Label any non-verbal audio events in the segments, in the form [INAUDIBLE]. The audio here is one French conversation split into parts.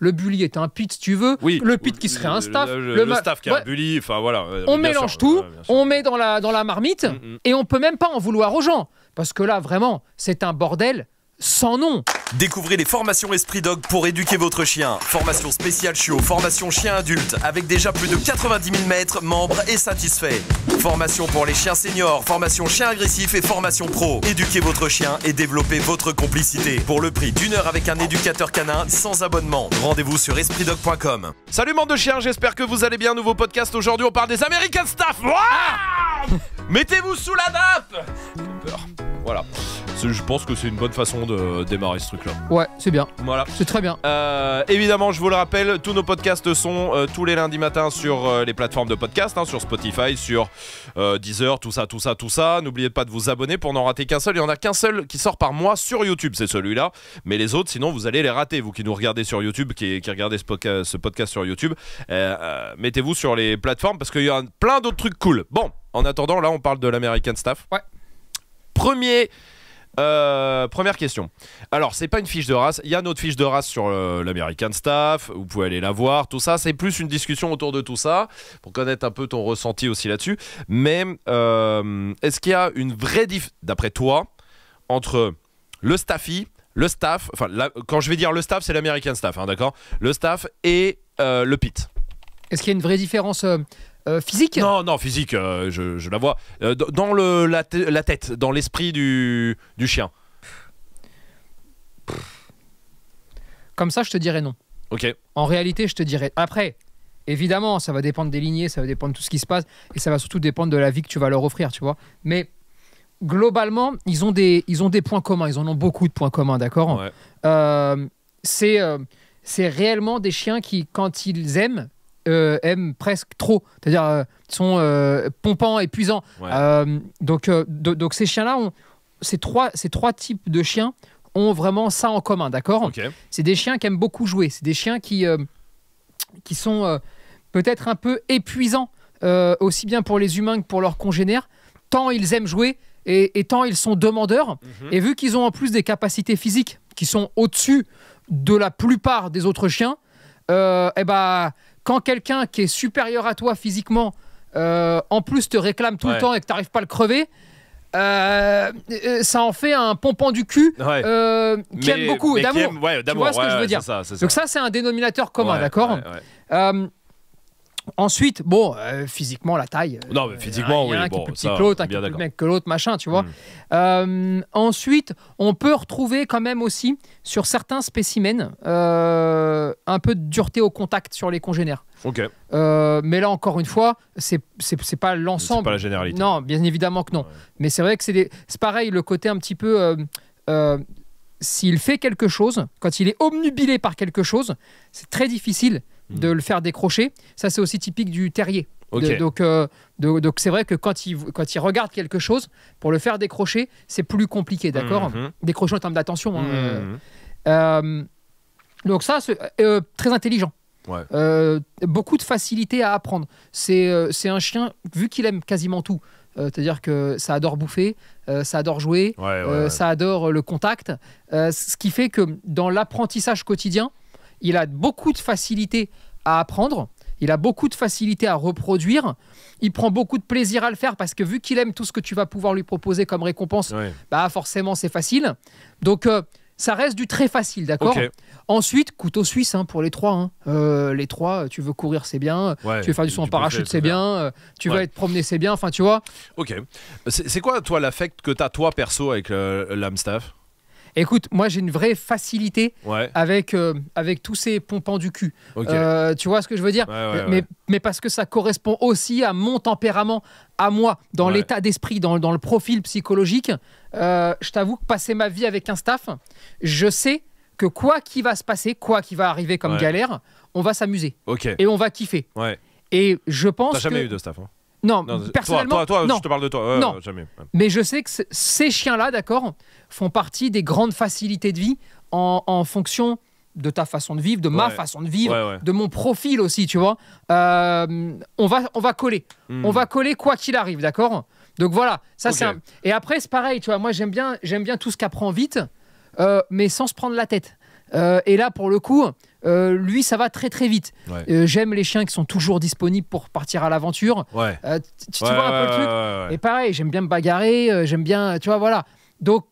Le bully est un pit, si tu veux. Le pit qui serait un staff. Le, staff qui est un bully. Enfin voilà. Euh, on mélange tout. on met dans la, dans la marmite. Mm, mm. Et on peut même pas en vouloir aux gens. Parce que là, vraiment, c'est un bordel sans nom. Découvrez les formations Esprit Dog pour éduquer votre chien. Formation spéciale chiot, formation chien adulte, avec déjà plus de 90 000 mètres membres et satisfaits. Formation pour les chiens seniors, formation chien agressif et formation pro. Éduquez votre chien et développez votre complicité. Pour le prix d'une heure avec un éducateur canin sans abonnement. Rendez-vous sur espritdog.com. Salut monde de chiens, j'espère que vous allez bien. Nouveau podcast aujourd'hui, on parle des American Staff. Ah [LAUGHS] Mettez-vous sous la nappe peur. Voilà. Je pense que c'est une bonne façon de démarrer ce truc-là. Ouais, c'est bien. Voilà. C'est très bien. Euh, évidemment, je vous le rappelle, tous nos podcasts sont euh, tous les lundis matins sur euh, les plateformes de podcast, hein, sur Spotify, sur Deezer, tout ça, tout ça, tout ça. N'oubliez pas de vous abonner pour n'en rater qu'un seul. Il n'y en a qu'un seul qui sort par mois sur YouTube, c'est celui-là. Mais les autres, sinon, vous allez les rater, vous qui nous regardez sur YouTube, qui, regardez ce, ce, podcast sur YouTube. Mettez-vous sur les plateformes parce qu'il y a plein d'autres trucs cool. Bon, en attendant, là, on parle de l'American Staff. Ouais. Euh, première question. Alors, c'est pas une fiche de race. Il y a notre fiche de race sur euh, l'American Staff. Vous pouvez aller la voir. Tout ça, c'est plus une discussion autour de tout ça pour connaître un peu ton ressenti aussi là-dessus. Mais euh, est-ce qu'il y a une vraie différence, d'après toi, entre le staffy, le staff, enfin, quand je vais dire le staff, c'est l'American Staff, hein, d'accord Le staff et le pit. Est-ce qu'il y a une vraie différence euh, physique Non, non, physique, euh, je, la vois. Euh, dans la, tête, dans l'esprit du, chien. Comme ça, je te dirais non. Ok. En réalité, je te dirais. Après, évidemment, ça va dépendre des lignées, ça va dépendre de tout ce qui se passe, et ça va surtout dépendre de la vie que tu vas leur offrir, tu vois. Mais globalement, ils ont des, points communs, ils en ont beaucoup de points communs, d'accord C'est réellement des chiens qui, quand ils aiment, euh, aiment presque trop, c'est-à-dire euh, sont euh, pompants, épuisants. donc, donc ces chiens-là ces trois, ces trois types de chiens ont vraiment ça en commun, d'accord C'est des chiens qui aiment beaucoup jouer, c'est des chiens qui qui sont peut-être un peu épuisants aussi bien pour les humains que pour leurs congénères, tant ils aiment jouer et, tant ils sont demandeurs. Mhm. Et vu qu'ils ont en plus des capacités physiques qui sont au-dessus de la plupart des autres chiens, euh, eh ben, quand quelqu'un qui est supérieur à toi physiquement, euh, en plus te réclame tout le temps et que tu n'arrives pas à le crever, euh, euh, ça en fait un pompant du cul qui aime beaucoup d'amour. tu vois ce que je veux dire. Donc ça, c'est un dénominateur commun, d'accord Ensuite, bon, euh, physiquement, la taille. Euh, non, mais physiquement, il y a un hein, qui est plus petit que l'autre, un qui est plus mec que l'autre, machin, tu vois. Hmm. Euh, ensuite, on peut retrouver quand même aussi, sur certains spécimens, un peu de dureté au contact sur les congénères. Ok. mais là, encore une fois, c'est pas l'ensemble. C'est pas la généralité. Non, bien évidemment que non. Mais c'est vrai que c'est pareil, le côté un petit peu s'il fait quelque chose, quand il est omnubilé par quelque chose, c'est très difficile Hmm. de le faire décrocher. Ça, c'est aussi typique du terrier. donc, euh, donc c'est vrai que quand il, quand il regarde quelque chose, pour le faire décrocher, c'est plus compliqué, d'accord hmm, hmm. Décrocher en termes d'attention. Hein, euh, euh, donc ça, c'est très intelligent. beaucoup de facilité à apprendre. C'est c'est un chien, vu qu'il aime quasiment tout, c'est-à-dire que ça adore bouffer, ça adore jouer, ça adore le contact, ce qui fait que dans l'apprentissage quotidien, il a beaucoup de facilité à apprendre. Il a beaucoup de facilité à reproduire. Il prend beaucoup de plaisir à le faire parce que vu qu'il aime tout ce que tu vas pouvoir lui proposer comme récompense, bah forcément c'est facile. Donc euh, ça reste du très facile, d'accord Ensuite, couteau suisse hein, pour les trois. Hein. Euh, les trois, tu veux courir, c'est bien. tu veux faire du saut en parachute, c'est bien. Euh, tu vas veux être promené, c'est bien. Enfin, tu vois. Ok. C'est quoi, toi, l'affect que tu as, toi, perso, avec l'Amstaff Écoute, moi j'ai une vraie facilité avec, euh, avec tous ces pompants du cul. Euh, tu vois ce que je veux dire mais, parce que ça correspond aussi à mon tempérament, à moi, dans l'état d'esprit, dans, le profil psychologique. Euh, je t'avoue que passer ma vie avec un staff, je sais que quoi qui va se passer, quoi qui va arriver comme galère, on va s'amuser. Et on va kiffer. Et je pense. jamais eu de staff hein. Non, personnellement. Toi, toi, non. je te parle de toi. non, jamais. Mais je sais que ces chiens-là, d'accord, font partie des grandes facilités de vie en, fonction de ta façon de vivre, de ma façon de vivre, de mon profil aussi, tu vois. Euh, on, va, on va coller. Hmm. On va coller quoi qu'il arrive, d'accord Donc voilà, ça c'est un... Et après, c'est pareil, tu vois, moi j'aime bien, bien tout ce qu'apprend vite, euh, mais sans se prendre la tête. Euh, et là, pour le coup, euh, lui, ça va très très vite. Euh, j'aime les chiens qui sont toujours disponibles pour partir à l'aventure. Ouais. Euh, tu, vois un peu le truc. Et pareil, j'aime bien me bagarrer, j'aime bien, tu vois, voilà. Donc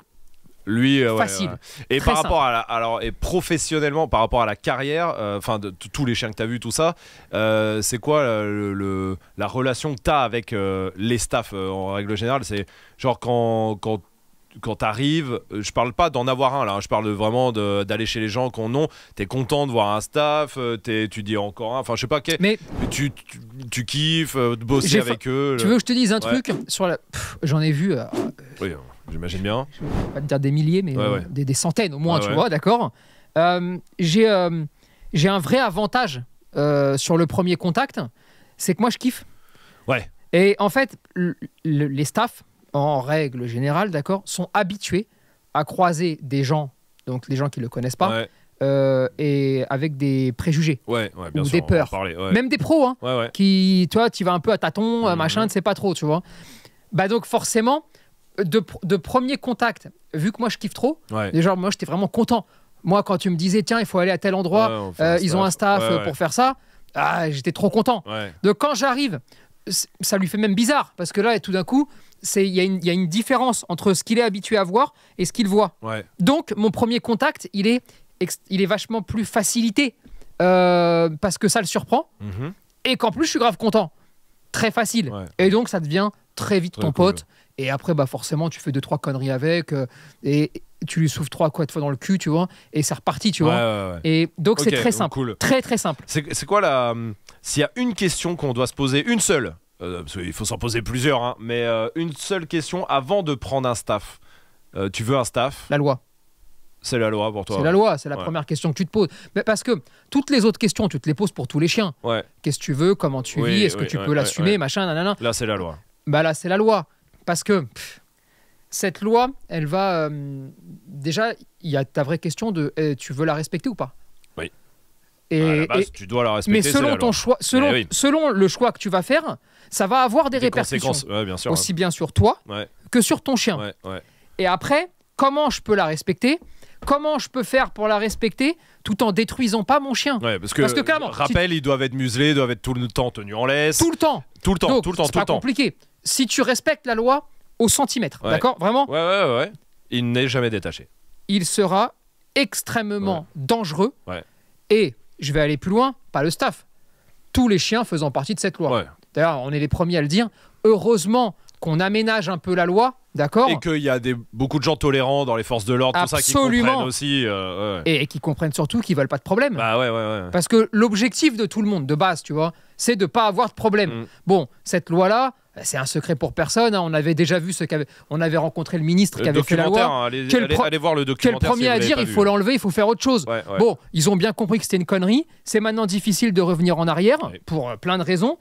lui facile et par rapport à alors et professionnellement par rapport à la carrière enfin de tous les chiens que tu as vu tout ça c'est quoi la relation que tu as avec les staffs en règle générale c'est genre quand quand quand tu arrives, euh, je parle pas d'en avoir un là, hein, je parle vraiment d'aller chez les gens qu'on Tu es content de voir un staff, euh, tu dis encore un, enfin je sais pas quel. Mais tu, tu, kiffes euh, de bosser avec eux. Tu veux que je te dise un truc sur la. J'en ai vu. oui, j'imagine bien. pas dire des milliers, mais Des, des, centaines au moins, tu vois, d'accord. j'ai j'ai un vrai avantage sur le premier contact, c'est que moi je kiffe. Ouais. Et en fait, les staffs, en règle générale, d'accord, sont habitués à croiser des gens, donc les gens qui ne le connaissent pas, euh, et avec des préjugés ouais, ou des peurs, même des pros, hein, qui, toi, tu vas un peu à tâtons, mhm. machin, tu sais pas trop, tu vois. Bah donc forcément, de, premier contact, vu que moi je kiffe trop, déjà moi j'étais vraiment content. Moi quand tu me disais tiens il faut aller à tel endroit, euh, ils ont un staff pour faire ça, ah, j'étais trop content. De quand j'arrive, ça lui fait même bizarre, parce que là, tout d'un coup, il y, a une différence entre ce qu'il est habitué à voir et ce qu'il voit. Donc, mon premier contact, il est, vachement plus facilité, euh, parce que ça le surprend, mhm. et qu'en plus, je suis grave content. Très facile. Et donc, ça devient très vite ton pote. Et après, bah forcément, tu fais deux, trois conneries avec. Euh, et, tu lui souffles trois quatre fois dans le cul, tu vois, et ça reparti, tu vois. Et donc c'est très simple, très très simple. C'est quoi la S'il y a une question qu'on doit se poser, une seule, euh, parce qu'il faut s'en poser plusieurs, hein, mais euh, une seule question avant de prendre un staff. Euh, tu veux un staff La loi. C'est la loi pour toi. C'est la loi, c'est la première question que tu te poses. Mais parce que toutes les autres questions, tu te les poses pour tous les chiens. Qu'est-ce que tu veux Comment tu vis Est-ce que tu peux l'assumer Machin, nanana. Là, c'est la loi. Bah là, c'est la loi. Parce que cette loi, elle va. Euh, déjà, il y a ta vraie question de eh, tu veux la respecter ou pas Oui. Bah, et, tu dois la respecter. Mais selon ton choix, eh selon, le choix que tu vas faire, ça va avoir des, répercussions. bien sûr, aussi bien sur toi que sur ton chien. et après, comment je peux la respecter Comment je peux faire pour la respecter tout en détruisant pas mon chien parce que, parce rappel, ils doivent être muselés, doivent être tout le temps tenus en laisse. Tout le temps. Tout le temps, tout le temps, tout le temps. C'est pas compliqué. Si tu respectes la loi, au centimètre. D'accord Vraiment Il n'est jamais détaché. Il sera extrêmement dangereux. Et je vais aller plus loin, pas le staff, tous les chiens faisant partie de cette loi. D'ailleurs, on est les premiers à le dire. Heureusement qu'on aménage un peu la loi, d'accord Et qu'il y a des, beaucoup de gens tolérants dans les forces de l'ordre, tout qui comprennent aussi. Euh, et, qui comprennent surtout qu'ils veulent pas de problème. Bah ouais, ouais, Parce que l'objectif de tout le monde, de base, tu vois, c'est de pas avoir de problème. Mm. Bon, cette loi-là, bah, c'est un secret pour personne. Hein. On avait déjà vu ce qu'avait. On avait rencontré le ministre qui avait fait la loi. quel le premier à dire il faut hein. l'enlever, il faut faire autre chose. Bon, ils ont bien compris que c'était une connerie. C'est maintenant difficile de revenir en arrière pour euh, plein de raisons.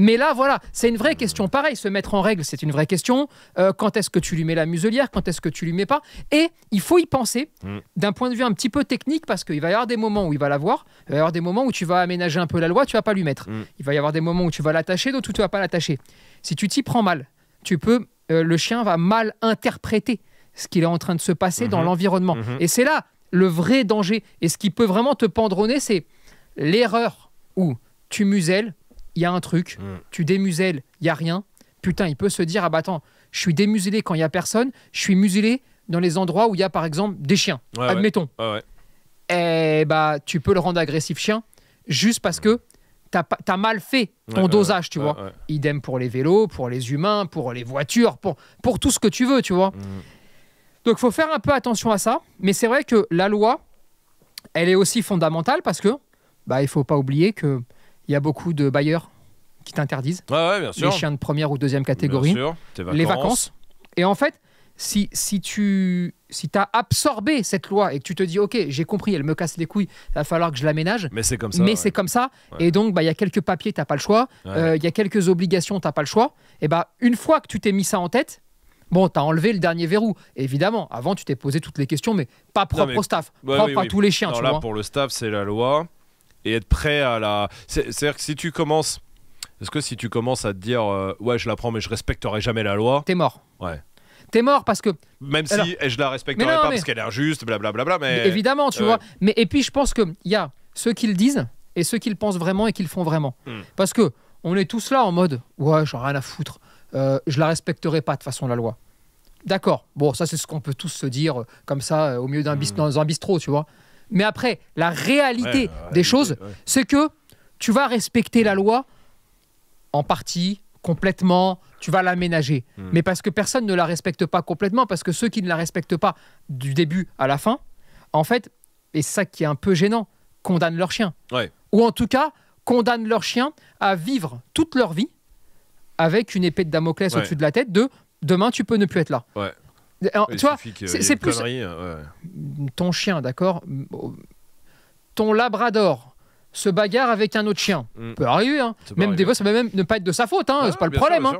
Mais là, voilà, c'est une vraie question. Pareil, se mettre en règle, c'est une vraie question. Euh, quand est-ce que tu lui mets la muselière Quand est-ce que tu lui mets pas Et il faut y penser mm. d'un point de vue un petit peu technique parce qu'il va y avoir des moments où il va l'avoir, il va y avoir des moments où tu vas aménager un peu la loi, tu vas pas lui mettre. Mm. Il va y avoir des moments où tu vas l'attacher, d'autres où tu vas pas l'attacher. Si tu t'y prends mal, tu peux, euh, le chien va mal interpréter ce qu'il est en train de se passer dans mm-hmm. l'environnement. Mm-hmm. Et c'est là le vrai danger. Et ce qui peut vraiment te pendronner, c'est l'erreur où tu muselles il y a un truc. Mm. Tu démuselles, il y a rien. Putain, il peut se dire ah bah attends, je suis démuselé quand il n'y a personne, je suis muselé dans les endroits où il y a par exemple des chiens, admettons. et eh bah tu peux le rendre agressif chien juste parce que t'as as mal fait ton dosage, tu vois. Idem pour les vélos, pour les humains, pour les voitures, pour, pour tout ce que tu veux, tu vois. Donc mm. Donc faut faire un peu attention à ça, mais c'est vrai que la loi, elle est aussi fondamentale parce que bah il faut pas oublier que il y a beaucoup de bailleurs qui t'interdisent. Les chiens de première ou deuxième catégorie. Les vacances. Et en fait, si, si tu si as absorbé cette loi et que tu te dis, OK, j'ai compris, elle me casse les couilles, il va falloir que je l'aménage. Mais c'est comme ça. Mais c'est comme ça. Et donc, bah, il y a quelques papiers, tu n'as pas le choix. Euh, il y a quelques obligations, tu n'as pas le choix. Et bah, une fois que tu t'es mis ça en tête, Bon, as enlevé le dernier verrou, évidemment. Avant, tu t'es posé toutes les questions, mais pas propre au staff, propre à tous les chiens. là, pour le staff, c'est la loi et être prêt à la. C'est-à-dire que si tu commences. Est-ce que si tu commences à te dire euh, ouais je la prends mais je respecterai jamais la loi T'es mort. Ouais. T'es mort parce que. Même si je la respecterai pas parce qu'elle est injuste, blablabla. mais... évidemment, tu vois. Mais et puis je pense que il y a ceux qui le disent et ceux qui le pensent vraiment et qui le font vraiment. Hmm. Parce que on est tous là en mode ouais j'en ai rien à foutre, euh, je la respecterai pas de façon la loi. D'accord. Bon, ça c'est ce qu'on peut tous se dire euh, comme ça au milieu d'un hmm. dans un bistrot, tu vois. Mais après, la réalité des choses, c'est que tu vas respecter la loi en partie, complètement, tu vas l'aménager. Hmm. Mais parce que personne ne la respecte pas complètement, parce que ceux qui ne la respectent pas du début à la fin, en fait, et ça qui est un peu gênant, condamnent leur chien. Ou en tout cas, condamnent leur chien à vivre toute leur vie avec une épée de Damoclès au-dessus de la tête de demain tu peux ne plus être là. Euh, tu vois, c'est plus. Hein, ton chien, d'accord Ton labrador se bagarre avec un autre chien. Mm. Hein. ça Peut arriver, Même des fois, ça peut même ne pas être de sa faute, hein. Ah, c'est pas le problème. hein.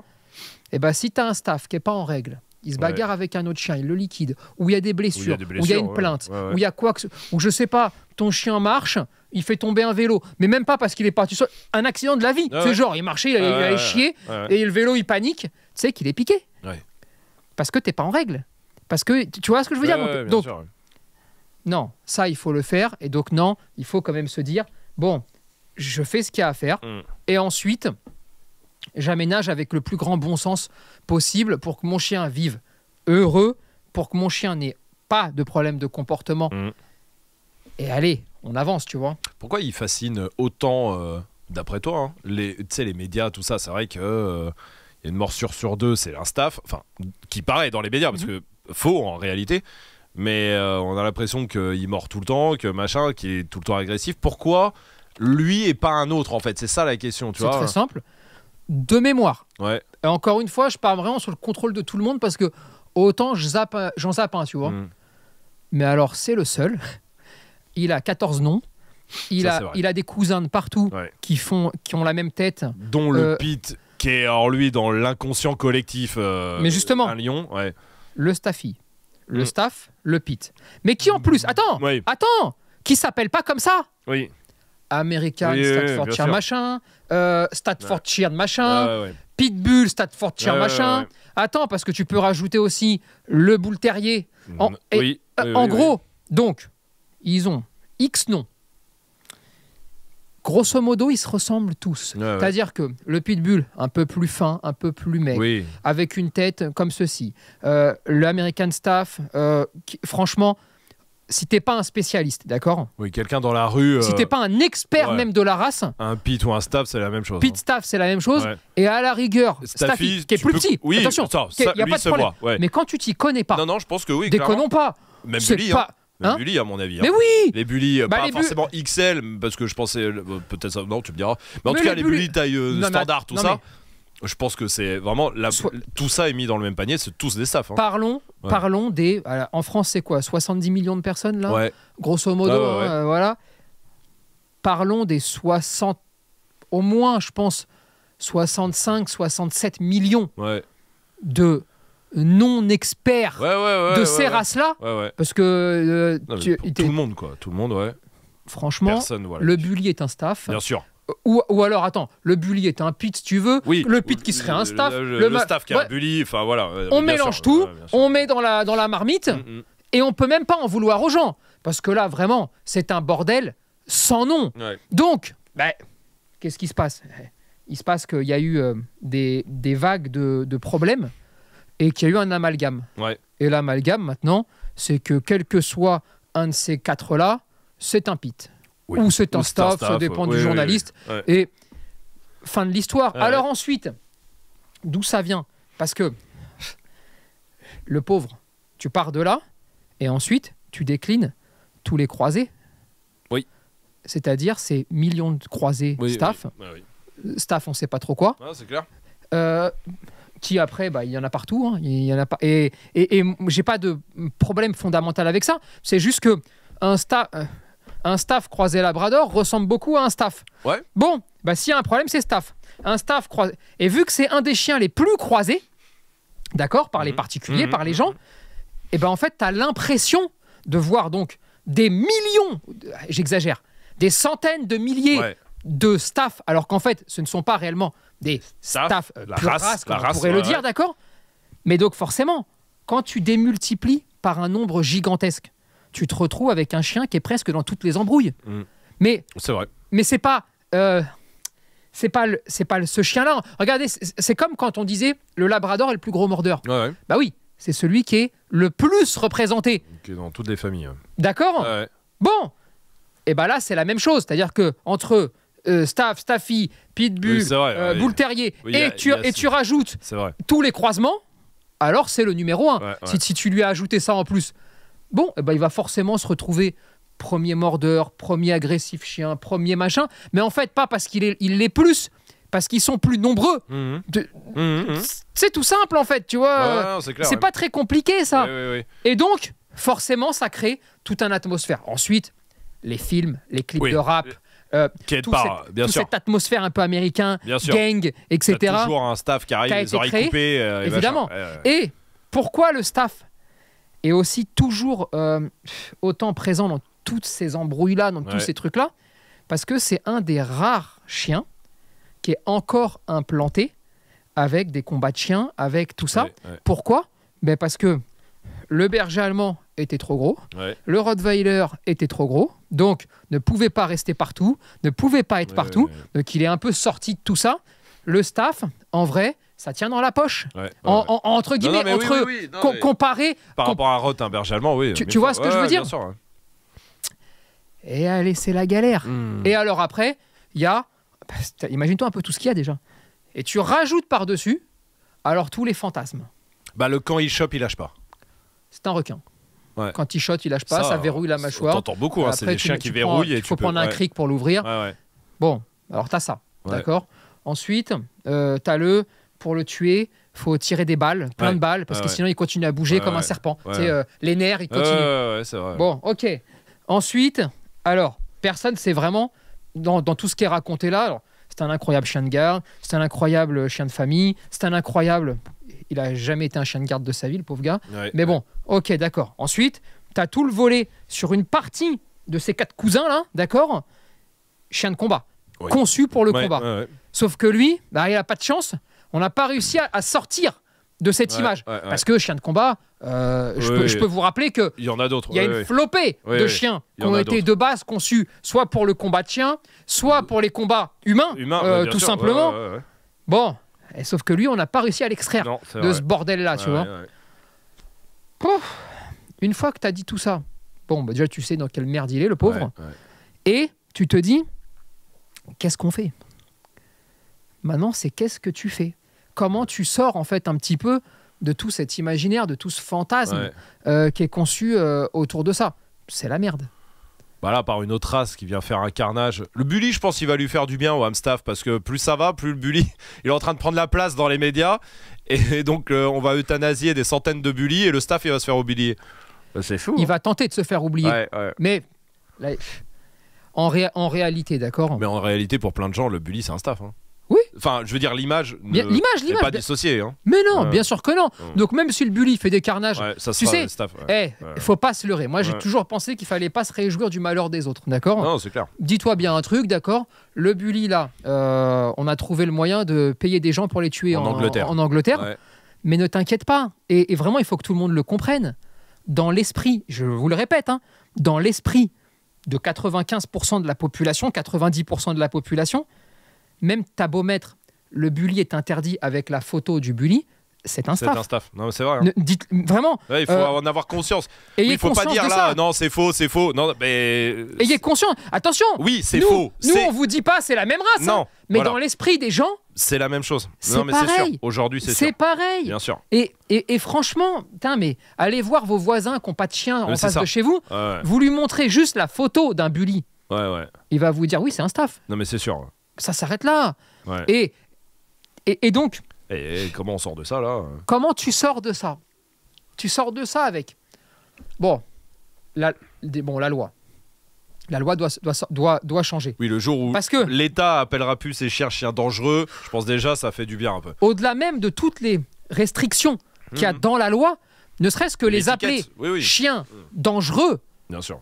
Et eh ben, si t'as un staff qui est pas en règle, il se bagarre avec un autre chien, il le liquide, ou il y a des blessures, ou il y, a, une plainte, ou il y a quoi que, ou je sais pas, ton chien marche, il fait tomber un vélo, mais même pas parce qu'il est parti, un accident de la vie. Ah ce c'est genre, il marchait, il allait, ah chier, et le vélo, il panique, tu sais qu'il est piqué. Parce que t'es pas en règle. Parce que tu vois ce que je veux dire Donc, non, ça il faut le faire. Et donc non, il faut quand même se dire, bon, je fais ce qu'il y a à faire. Mm. Et ensuite, j'aménage avec le plus grand bon sens possible pour que mon chien vive heureux, pour que mon chien n'ait pas de problème de comportement. Mm. Et allez, on avance, tu vois. Pourquoi il fascine autant, euh, d'après toi, hein, les, les médias, tout ça C'est vrai que... Euh, y a une morsure sur deux, c'est l'instaf, enfin, qui paraît dans les médias, parce mhm. que faux en réalité, mais euh, on a l'impression qu'il mord tout le temps, que machin, qu'il est tout le temps agressif. Pourquoi lui et pas un autre en fait C'est ça la question, tu vois. C'est très simple. De mémoire. Et encore une fois, je parle vraiment sur le contrôle de tout le monde parce que autant j'en zappe, un, tu vois. Hmm. Mais alors, c'est le seul. [LAUGHS] Il a 14 noms. Il, a, il a des cousins de partout qui, font, qui ont la même tête. Dont le euh, Pete, qui est en lui dans l'inconscient collectif. Euh, mais justement. Un lion, ouais le staffy, le mm. staff, le pit. Mais qui en mm. plus, attends, attends, qui s'appelle pas comme ça Oui. American, Staffordshire machin, euh, Staffordshire machin, Pitbull, Staffordshire machin. Attends, parce que tu peux rajouter aussi le boule terrier. En, mm. euh, en gros, donc, ils ont X noms, grosso modo, ils se ressemblent tous. C'est-à-dire que le pitbull, un peu plus fin, un peu plus maigre, avec une tête comme ceci. Euh, L'American Staff, euh, franchement, si t'es pas un spécialiste, d'accord Oui, quelqu'un dans la rue. Si t'es euh, pas un expert même de la race. Un pit ou un staff, c'est la même chose. Pit hein. staff, c'est la même chose. Et à la rigueur, Staffy, qui est plus petit. Oui, attention, il n'y a pas de problème. Mais quand tu t'y connais pas, non, non, je pense que oui. Déconnons pas. Même lui, hein les hein bullies, à mon avis. Hein. Mais oui Les bullies, euh, bah, pas forcément XL, parce que je pensais. Euh, peut-être ça. Non, tu me diras. Mais en tout cas, les bullies, taille euh, standard, tout ça. Je pense que c'est vraiment. La... Tout ça est mis dans le même panier, c'est tous des staffs. Hein. Parlons, parlons des. en France, c'est quoi 70 millions de personnes, là Grosso modo, voilà. Parlons des 60. Au moins, je pense, 65, 67 millions de non expert de ces races-là. Parce que euh, tout le monde, quoi. Tout le monde, ouais. Franchement, le bully est un staff. Bien sûr. Ou, alors, attends, le bully est un pit si tu veux, oui, le pit qui serait un staff, le, staff qui est un bully, enfin voilà. On mélange tout, on met dans la, dans la marmite, mm, mm. et on peut même pas en vouloir aux gens, parce que là, vraiment, c'est un bordel sans nom. Donc, bah, qu'est-ce qui se passe eh, Il se passe qu'il y a eu euh, des, vagues de, de problèmes et qu'il y a eu un amalgame. Et l'amalgame, maintenant, c'est que quel que soit un de ces quatre-là, c'est un pit. Ou c'est un, staff, ça dépend du journaliste. et fin de l'histoire. Alors ensuite, d'où ça vient Parce que le pauvre, tu pars de là, et ensuite, tu déclines tous les croisés. Oui. C'est-à-dire ces millions de croisés staff. Bah staff, on ne sait pas trop quoi. c'est clair. Euh, qui après, bah, il y en a partout. Hein. Il y en a Et, et, et j'ai pas de problème fondamental avec ça. C'est juste que un, sta... Euh, un staff croisé Labrador ressemble beaucoup à un staff. Ouais. Bon, bah, s'il y a un problème, c'est staff. Un staff croisé. Et vu que c'est un des chiens les plus croisés, d'accord, par les mhm. particuliers, mhm, par les mhm, gens, et eh ben en fait, tu as l'impression de voir donc des millions, j'exagère, des centaines de milliers de staff, alors qu'en fait, ce ne sont pas réellement des staffs, la race, on pourrait le dire, d'accord Mais donc forcément, quand tu démultiplies par un nombre gigantesque, tu te retrouves avec un chien qui est presque dans toutes les embrouilles. Mm. Mais c'est vrai. Mais c'est pas euh, c'est pas c'est pas ce chien-là. Regardez, c'est comme quand on disait le Labrador est le plus gros mordeur. Bah oui, c'est celui qui est le plus représenté. Qui est dans toutes les familles. D'accord. bon, et eh ben bah là c'est la même chose, c'est-à-dire que entre euh, Staff, Staffy, Pitbull, oui, euh, Terrier, et, tu, rajoutes tous les croisements, alors c'est le numéro 1. Si, tu lui as ajouté ça en plus, bon, eh ben, il va forcément se retrouver premier mordeur, premier agressif chien, premier machin, mais en fait pas parce qu'il est, l'est plus, parce qu'ils sont plus nombreux. Mmh, mmh. Mmh, c'est tout simple en fait, tu vois. c'est pas très compliqué ça. Et donc, forcément, ça crée toute une atmosphère. Ensuite, les films, les clips de rap, euh, tout cette, bien toute sûr. cette atmosphère un peu américain, gang, etc. Il toujours un staff qui arrive, les oreilles coupées. Euh, évidemment. Et, pourquoi le staff est aussi toujours euh, autant présent dans toutes ces embrouilles-là, dans tous ces trucs-là Parce que c'est un des rares chiens qui est encore implanté avec des combats de chiens, avec tout ça. Pourquoi ben Parce que le berger allemand était trop gros, le Rottweiler était trop gros, donc ne pouvait pas rester partout, ne pouvait pas être partout, donc il est un peu sorti de tout ça. Le staff, en vrai, ça tient dans la poche. entre guillemets, entre comparé. Par rapport à Roth, un berger allemand, oui. Tu, vois ce que je veux dire Et eh, allez, c'est la galère. Hmm. Et alors après, il y a. Bah, imagine-toi un peu tout ce qu'il y a déjà. Et tu rajoutes par-dessus, alors tous les fantasmes. Bah, le camp il chope, il lâche pas. C'est un requin. Quand il shot, il lâche pas, ça, verrouille la mâchoire. t'entend beaucoup, hein, c'est des chiens qui verrouillent. il faut prendre un cric pour l'ouvrir. Bon, alors t'as ça, d'accord Ensuite, euh, t'as le pour le tuer, faut tirer des balles, plein de balles, parce que sinon il continue à bouger comme un serpent. Euh, les nerfs, il continue. Vrai. Bon, ok. Ensuite, alors, personne c'est vraiment dans, dans, tout ce qui est raconté là. c'est un incroyable chien de garde, c'est un incroyable chien de famille, c'est un incroyable il a jamais été un chien de garde de sa ville, pauvre gars. Mais bon, ok, d'accord. Ensuite, tu as tout le volet sur une partie de ces quatre cousins-là, d'accord Chien de combat, conçu pour le combat. Sauf que lui, bah, il n'a pas de chance. On n'a pas réussi à, sortir de cette image. Parce que chien de combat, euh, je, peux, vous rappeler que il y en a d'autres. Il y a une flopée de chiens qui ont été de base conçus soit pour le combat de chiens, soit pour les combats humains, euh, tout simplement. Bon, sauf que lui, on n'a pas réussi à l'extraire de ce bordel-là, tu vois. Une fois que tu as dit tout ça, bon, bah déjà, tu sais dans quelle merde il est, le pauvre. Et tu te dis, qu'est-ce qu'on fait Maintenant, c'est qu'est-ce que tu fais Comment tu sors, en fait, un petit peu de tout cet imaginaire, de tout ce fantasme euh, qui est conçu euh, autour de ça C'est la merde. Voilà, bah par une autre race qui vient faire un carnage. Le Bully, je pense qu'il va lui faire du bien au Hamstaff parce que plus ça va, plus le Bully [LAUGHS] il est en train de prendre la place dans les médias. Et donc, euh, on va euthanasier des centaines de bullies et le staff, il va se faire oublier. Bah, c'est fou. Il hein. va tenter de se faire oublier. Mais en, réalité, d'accord Mais en réalité, pour plein de gens, le Bully, c'est un staff. Hein. Enfin, je veux dire, l'image l'image, l'image pas dissociée. Hein. Mais non, bien sûr que non. Donc même si le bully fait des carnages, tu sais, il eh, faut pas se leurrer. Moi, j'ai toujours pensé qu'il fallait pas se réjouir du malheur des autres, d'accord Non, c'est clair. Dis-toi bien un truc, d'accord Le bully là, euh, on a trouvé le moyen de payer des gens pour les tuer en, Angleterre. Mais ne t'inquiète pas. Et, vraiment, il faut que tout le monde le comprenne. Dans l'esprit, je vous le répète, hein, dans l'esprit de 95% de la population, 90% de la population, même tabomètre, beau le bully est interdit avec la photo du bully, c'est un staff. C'est un staff. Non, c'est vrai. Hein. dites, vraiment. il faut euh, en avoir conscience. Il ne faut pas dire là, non, c'est faux, c'est faux. Non, mais. Ayez conscience. Attention. Oui, c'est faux. Nous, on vous dit pas, c'est la même race. Hein. Non. Mais dans l'esprit des gens. C'est la même chose. Non, mais c'est sûr. Aujourd'hui, c'est C'est pareil. Bien sûr. Et, et, franchement, mais allez voir vos voisins qui n'ont pas de chien en face de chez vous. Vous lui montrez juste la photo d'un bully. Ouais, ouais. Il va vous dire, oui, c'est un staff. Non, mais c'est sûr ça s'arrête là. Et, et, donc. Et, comment on sort de ça, là hein Comment tu sors de ça Tu sors de ça avec. Bon, la, bon, la loi. La loi doit, doit, doit, changer. Oui, le jour où Parce que l'État appellera plus ses chiens chiens dangereux, je pense déjà ça fait du bien un peu. Au-delà même de toutes les restrictions qu'il y a mmh. dans la loi, ne serait-ce que les appeler chiens dangereux. Bien sûr.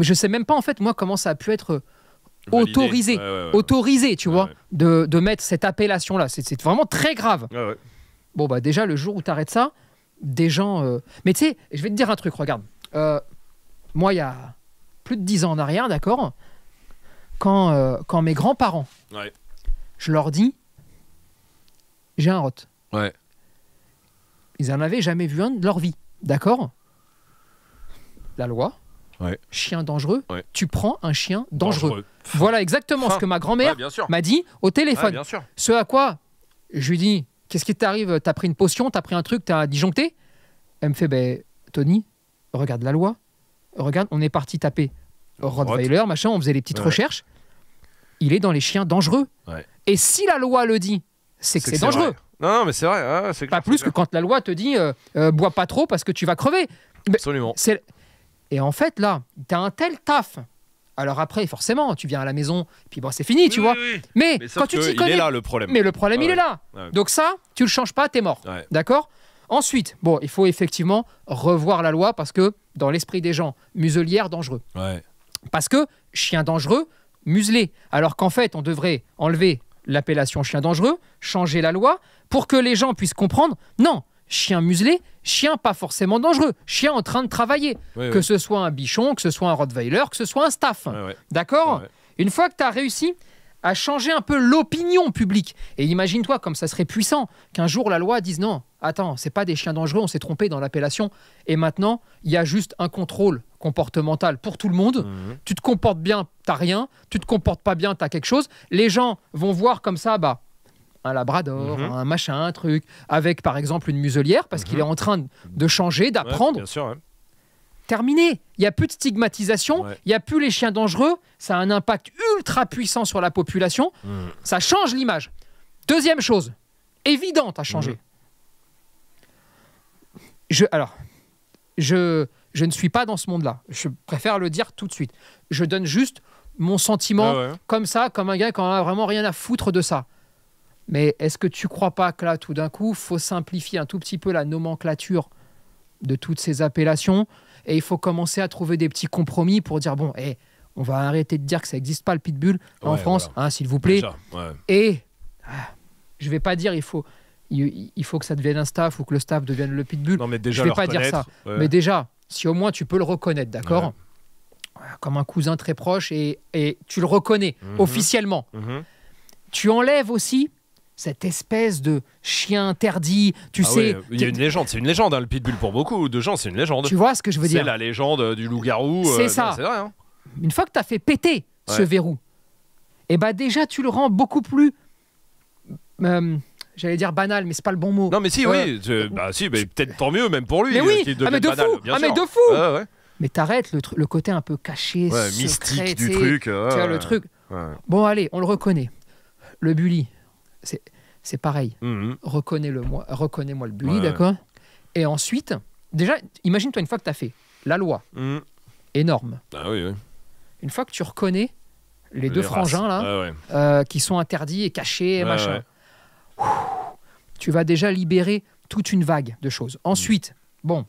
Je sais même pas en fait moi comment ça a pu être autorisé, autorisé, tu vois, de, mettre cette appellation-là. C'est vraiment très grave. Bon, bah déjà, le jour où tu arrêtes ça, des gens... Euh, mais tu sais, je vais te dire un truc, regarde. Euh, moi, il y a plus de dix ans en arrière, d'accord quand, euh, quand mes grands-parents, je leur dis, j'ai un rot. Ouais. Ils en avaient jamais vu un de leur vie, d'accord La loi, chien dangereux, tu prends un chien dangereux. Voilà exactement ce que ma grand-mère m'a dit au téléphone. Ce à quoi je lui dis Qu'est-ce qui t'arrive T'as pris une potion, t'as pris un truc, t'as disjoncté Elle me fait ben, Tony, regarde la loi, regarde, on est parti taper Rottweiler, machin, on faisait les petites recherches. Il est dans les chiens dangereux. Et si la loi le dit, c'est que c'est dangereux. Non, mais c'est vrai. Ah, pas plus que quand la loi te dit euh, euh, bois pas trop parce que tu vas crever. Absolument. C'est et en fait, là, tu as un tel taf. Alors après, forcément, tu viens à la maison, puis bon, c'est fini, tu vois. Mais, quand tu t'y connais. là, le problème. Mais le problème, il est là. Donc ça, tu le changes pas, t'es mort. D'accord Ensuite, bon, il faut effectivement revoir la loi parce que, dans l'esprit des gens, muselière, dangereux. Parce que chien dangereux, muselé. Alors qu'en fait, on devrait enlever l'appellation chien dangereux, changer la loi pour que les gens puissent comprendre. Non, chien muselé, chien pas forcément dangereux, chien en train de travailler. que ce soit un bichon, que ce soit un Rottweiler, que ce soit un staff. D'accord Une fois que tu as réussi à changer un peu l'opinion publique, et imagine-toi comme ça serait puissant qu'un jour la loi dise non, attends, c'est pas des chiens dangereux, on s'est trompé dans l'appellation, et maintenant il y a juste un contrôle comportemental pour tout le monde. Mhm. Tu te comportes bien, t'as rien. Tu te comportes pas bien, t'as quelque chose. Les gens vont voir comme ça, bah, un labrador, mhm. un machin, un truc, avec par exemple une muselière, parce qu'il mhm. est en train de changer, d'apprendre. Terminé. Il n'y a plus de stigmatisation, il n'y a plus les chiens dangereux, ça a un impact ultra puissant sur la population, mhm. ça change l'image. Deuxième chose, évidente à changer. Je, alors, je, je ne suis pas dans ce monde-là. Je préfère le dire tout de suite. Je donne juste mon sentiment ah comme ça, comme un gars qui n'a vraiment rien à foutre de ça. Mais est-ce que tu crois pas que là, tout d'un coup, faut simplifier un tout petit peu la nomenclature de toutes ces appellations et il faut commencer à trouver des petits compromis pour dire bon, hé, eh, on va arrêter de dire que ça n'existe pas le pitbull en France, hein, s'il vous plaît. Et je ah, je vais pas dire il faut il, faut que ça devienne un staff ou que le staff devienne le pitbull. Non, mais je vais pas dire ça. Mais déjà, si au moins tu peux le reconnaître, d'accord Comme un cousin très proche et, tu le reconnais mhm. officiellement. Mhm. Tu enlèves aussi cette espèce de chien interdit, tu ah sais. il y a une légende, c'est une légende, hein, le pitbull pour beaucoup de gens, c'est une légende. Tu vois ce que je veux dire C'est la légende euh, du loup-garou. Euh, c'est ça. Hein. Une fois que tu as fait péter ce verrou, et eh bah déjà tu le rends beaucoup plus. Euh, j'allais dire banal, mais c'est pas le bon mot. Non, mais si, oui. Bah, si, mais peut-être tant mieux, même pour lui. Mais oui, ah, mais de fou. Ah, mais de Mais t'arrêtes le, côté un peu caché, mystique du truc. tu vois, le truc. Bon, allez, on le reconnaît. Le bully, c'est pareil. Mhm. Reconnais-le-moi, reconnais-moi le bully, d'accord Et ensuite, déjà, imagine-toi une fois que tu as fait la loi, mhm. énorme. Ah une fois que tu reconnais les, deux frangins là, euh, qui sont interdits et cachés, tu vas déjà libérer toute une vague de choses. Ensuite, bon,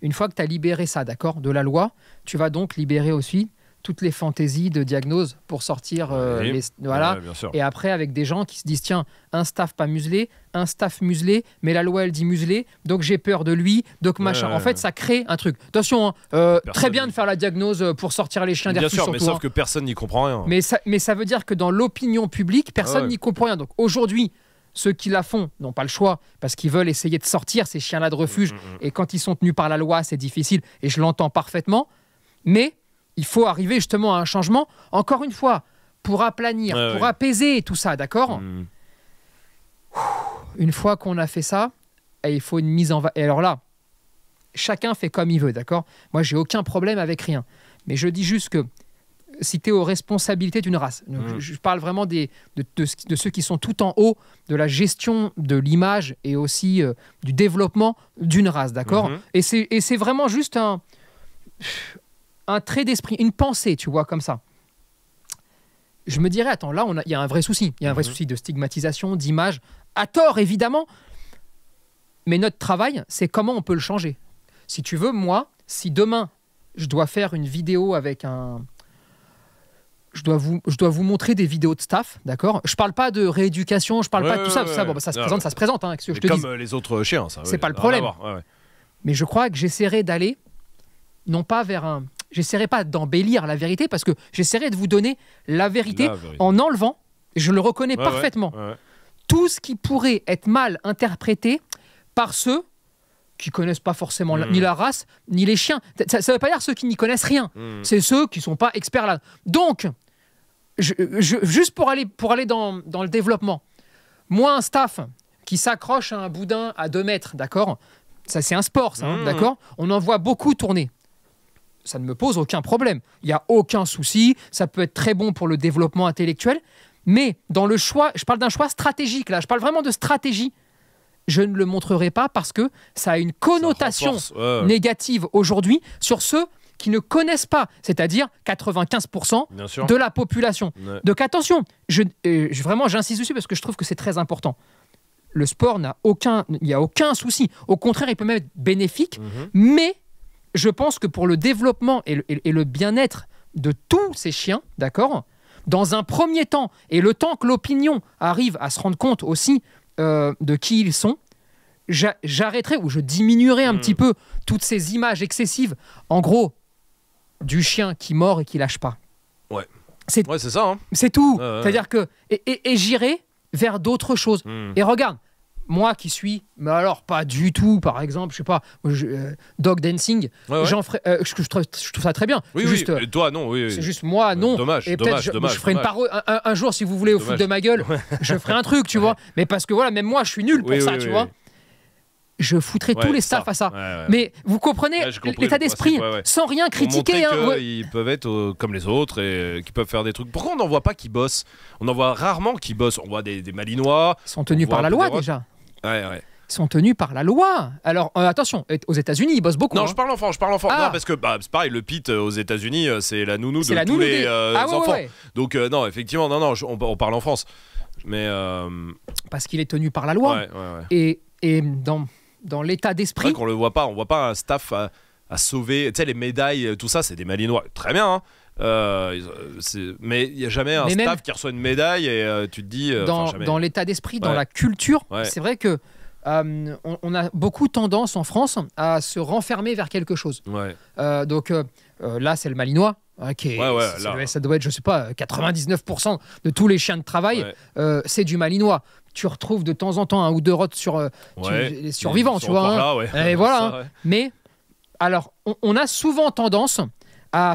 une fois que tu as libéré ça, d'accord, de la loi, tu vas donc libérer aussi toutes les fantaisies de diagnose pour sortir euh, les, voilà et après avec des gens qui se disent tiens un staff pas muselé un staff muselé mais la loi elle dit muselé donc j'ai peur de lui donc machin en fait ça crée un truc attention hein, euh, très bien de faire la diagnose euh, pour sortir les chiens bien sûr mais sauf hein. que personne n'y comprend rien mais ça mais ça veut dire que dans l'opinion publique personne n'y comprend rien donc aujourd'hui ceux qui la font n'ont pas le choix parce qu'ils veulent essayer de sortir ces chiens-là de refuge. Mm, mm, mm. Et quand ils sont tenus par la loi, c'est difficile. Et je l'entends parfaitement. Mais il faut arriver justement à un changement, encore une fois, pour aplanir, pour apaiser tout ça, d'accord mm. Une fois qu'on a fait ça, eh, il faut une mise en... Et alors là, chacun fait comme il veut, d'accord Moi, j'ai aucun problème avec rien. Mais je dis juste que si tu es aux responsabilités d'une race, mm. je, parle vraiment des, de, ceux qui sont tout en haut de la gestion de l'image et aussi euh, du développement d'une race, d'accord mm-hmm. Et c'est vraiment juste un un trait d'esprit, une pensée, tu vois, comme ça. Je me dirais, attends, là, il y a un vrai souci. Il y a un vrai mhm. souci de stigmatisation, d'image, à tort, évidemment. Mais notre travail, c'est comment on peut le changer. Si tu veux, moi, si demain, je dois faire une vidéo avec un, je dois vous, je dois vous montrer des vidéos de staff, d'accord Je parle pas de rééducation, je parle pas de tout ça. ça, se présente, ça se présente, Comme euh, les autres chiens, ça. C'est pas le problème. Mais je crois que j'essaierai d'aller, non pas vers un, j'essaierai pas d'embellir la vérité parce que j'essaierai de vous donner la vérité, en enlevant, je le reconnais parfaitement, tout ce qui pourrait être mal interprété par ceux qui connaissent pas forcément hmm. ni la race ni les chiens. Ça, ne veut pas dire ceux qui n'y connaissent rien. Hmm. C'est ceux qui sont pas experts là. Donc, je, juste pour aller, pour aller dans, dans le développement, moi, un staff qui s'accroche à un boudin à 2 mètres, d'accord Ça, c'est un sport, ça, hein, hmm. d'accord On en voit beaucoup tourner ça ne me pose aucun problème. Il n'y a aucun souci, ça peut être très bon pour le développement intellectuel, mais dans le choix, je parle d'un choix stratégique là, je parle vraiment de stratégie. Je ne le montrerai pas parce que ça a une connotation négative aujourd'hui sur ceux qui ne connaissent pas, c'est-à-dire 95% de la population. Donc attention, euh, je, vraiment j'insiste dessus parce que je trouve que c'est très important le sport n'a aucun, il n'y a aucun souci. Au contraire, il peut même être bénéfique, mhm. mais je pense que pour le développement et le, bien-être de tous ces chiens, d'accord Dans un premier temps, et le temps que l'opinion arrive à se rendre compte aussi euh, de qui ils sont, j'arrêterai ou je diminuerai un hmm. petit peu toutes ces images excessives, en gros, du chien qui mord et qui lâche pas. Ouais. C'est ça. Hein. C'est tout. C'est-à-dire que. Et, j'irai vers d'autres choses. Hmm. Et regarde, moi qui suis, mais alors pas du tout, par exemple, je sais pas, euh, dog dancing, j'en euh, je, trouve, ça très bien. Oui, oui, toi non, oui, c'est juste moi euh, non. Dommage, et dommage, être je ferai une parole un, jour si vous voulez au foot de ma gueule, je ferai un truc, tu vois. Mais parce que voilà, même moi je suis nul pour ça, tu vois. Je foutrais tous les staffs à ça. Mais vous comprenez l'état d'esprit, sans rien critiquer. Hein, ils peuvent être comme les autres et qui peuvent faire des trucs. Pourquoi on n'en voit pas qui bossent On en voit rarement qui bossent. On voit des, malinois. Ils sont tenus par la loi déjà sont tenus par la loi. Alors euh, attention, aux États-Unis, ils bossent beaucoup. Non, hein. je parle en je parle ah. parce que bah, c'est pareil, le PIT euh, aux États-Unis, euh, c'est la nounou de tous les enfants. Donc non, effectivement, non, non, on, parle en France, mais parce qu'il est tenu par la loi. et, dans dans l'état d'esprit. qu'on le voit pas, on voit pas un staff à, sauver. Tu sais, les médailles, tout ça, c'est des Malinois. Très bien. Hein. Euh, euh, mais il n'y a jamais un staff qui reçoit une médaille et euh, tu te dis. dans, l'état d'esprit, dans la culture, c'est vrai que on, a beaucoup tendance en France à se renfermer vers quelque chose. donc là, c'est le Malinois. Hein, qui ça, doit, être, je sais pas, 99% de tous les chiens de travail, c'est du malinois. Tu retrouves de temps en temps un ou deux rôtes sur les survivants, tu vois. Hein. Et voilà. [LAUGHS] Hein. Mais alors, on, on, a souvent tendance à